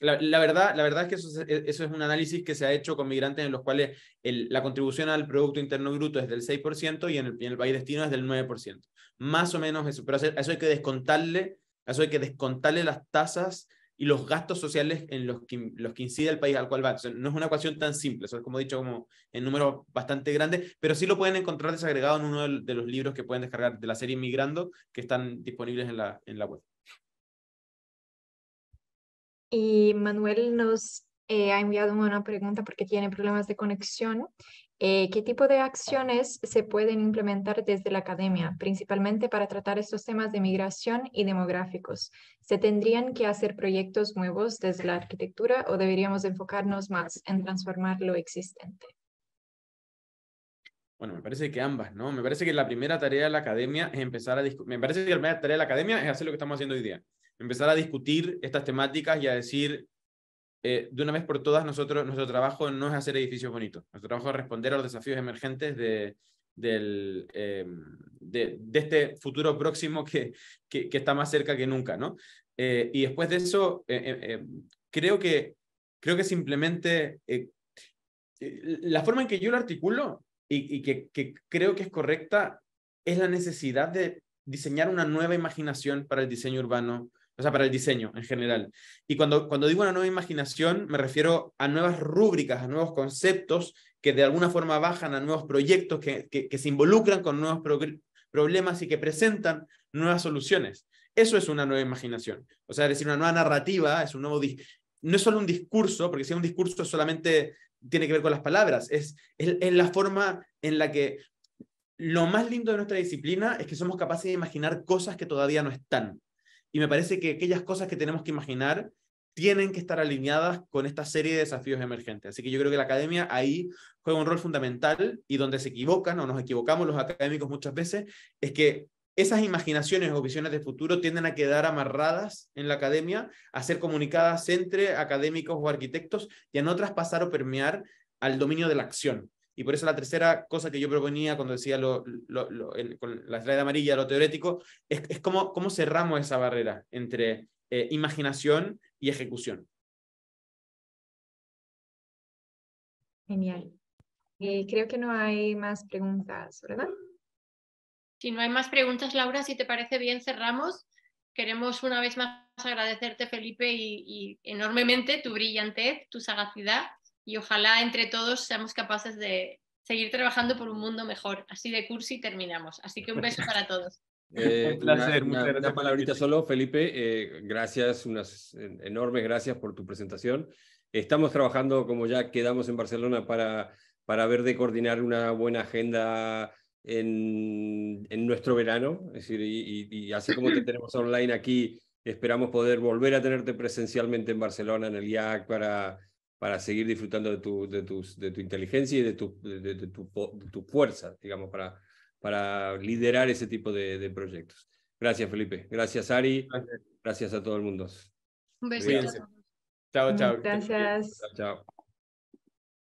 La, verdad, la verdad es que e, eso es, un análisis que se ha hecho con migrantes en los cuales la contribución al Producto Interno Bruto es del 6% y en el, país destino es del 9%. Más o menos eso, pero eso hay que descontarle, eso hay que descontarle las tasas y los gastos sociales en los que, los que incide el país al cual va. no es una ecuación tan simple, eso es como he dicho como en números bastante grandes, pero sí lo pueden encontrar desagregado en uno de los libros que pueden descargar de la serie Migrando que están disponibles en la, en la web. Y Manuel nos eh, ha enviado una pregunta porque tiene problemas de conexión eh, ¿Qué tipo de acciones se pueden implementar desde la academia, principalmente para tratar estos temas de migración y demográficos? ¿Se tendrían que hacer proyectos nuevos desde la arquitectura o deberíamos enfocarnos más en transformar lo existente? Bueno, me parece que ambas, ¿no? Me parece que la primera tarea de la academia es empezar a Me parece que la primera tarea de la academia es hacer lo que estamos haciendo hoy día. Empezar a discutir estas temáticas y a decir, eh, de una vez por todas, nosotros, nuestro trabajo no es hacer edificios bonitos, nuestro trabajo es responder a los desafíos emergentes de, del, em, de, este futuro próximo que, que, está más cerca que nunca. ¿no? Eh, y después de eso, eh, creo, que, creo que simplemente la forma en que yo lo articulo y, que creo que es correcta es la necesidad de diseñar una nueva imaginación para el diseño urbano o sea, para el diseño en general. Y cuando, cuando digo una nueva imaginación, me refiero a nuevas rúbricas, a nuevos conceptos que de alguna forma bajan a nuevos proyectos, que, se involucran con nuevos problemas y que presentan nuevas soluciones. Eso es una nueva imaginación. O sea, es decir, una nueva narrativa, es un nuevo no es solo un discurso, porque si es un discurso solamente tiene que ver con las palabras, es, en es la forma en la que lo más lindo de nuestra disciplina es que somos capaces de imaginar cosas que todavía no están y me parece que aquellas cosas que tenemos que imaginar tienen que estar alineadas con esta serie de desafíos emergentes. Así que yo creo que la academia ahí juega un rol fundamental y donde se equivocan o nos equivocamos los académicos muchas veces es que esas imaginaciones o visiones de futuro tienden a quedar amarradas en la academia, a ser comunicadas entre académicos o arquitectos y a no traspasar o permear al dominio de la acción. Y por eso la tercera cosa que yo proponía cuando decía con la slide amarilla, lo teórico, es, cómo, cerramos esa barrera entre eh, imaginación y ejecución. Genial. Eh, creo que no hay más preguntas, ¿verdad? Si no hay más preguntas, Laura, si te parece bien, cerramos. Queremos una vez más agradecerte, Felipe, y, y enormemente tu brillantez, tu sagacidad y ojalá entre todos seamos capaces de seguir trabajando por un mundo mejor. Así de cursi terminamos. Así que un beso para todos. Eh, un placer, una, palabrita solo, Felipe. Eh, gracias, unas enormes gracias por tu presentación. Estamos trabajando, como ya quedamos en Barcelona, para, para ver de coordinar una buena agenda en, en nuestro verano. Es decir, y, y así como te tenemos online aquí, esperamos poder volver a tenerte presencialmente en Barcelona, en el IAC, para, para seguir disfrutando de tu, de tus, de tu inteligencia y de tu, de, tu, fuerza, digamos, para, para liderar ese tipo de, proyectos. Gracias, Felipe. Gracias, Ari. Gracias, a todo el mundo. Un besito. Chao, chao. Gracias. chao.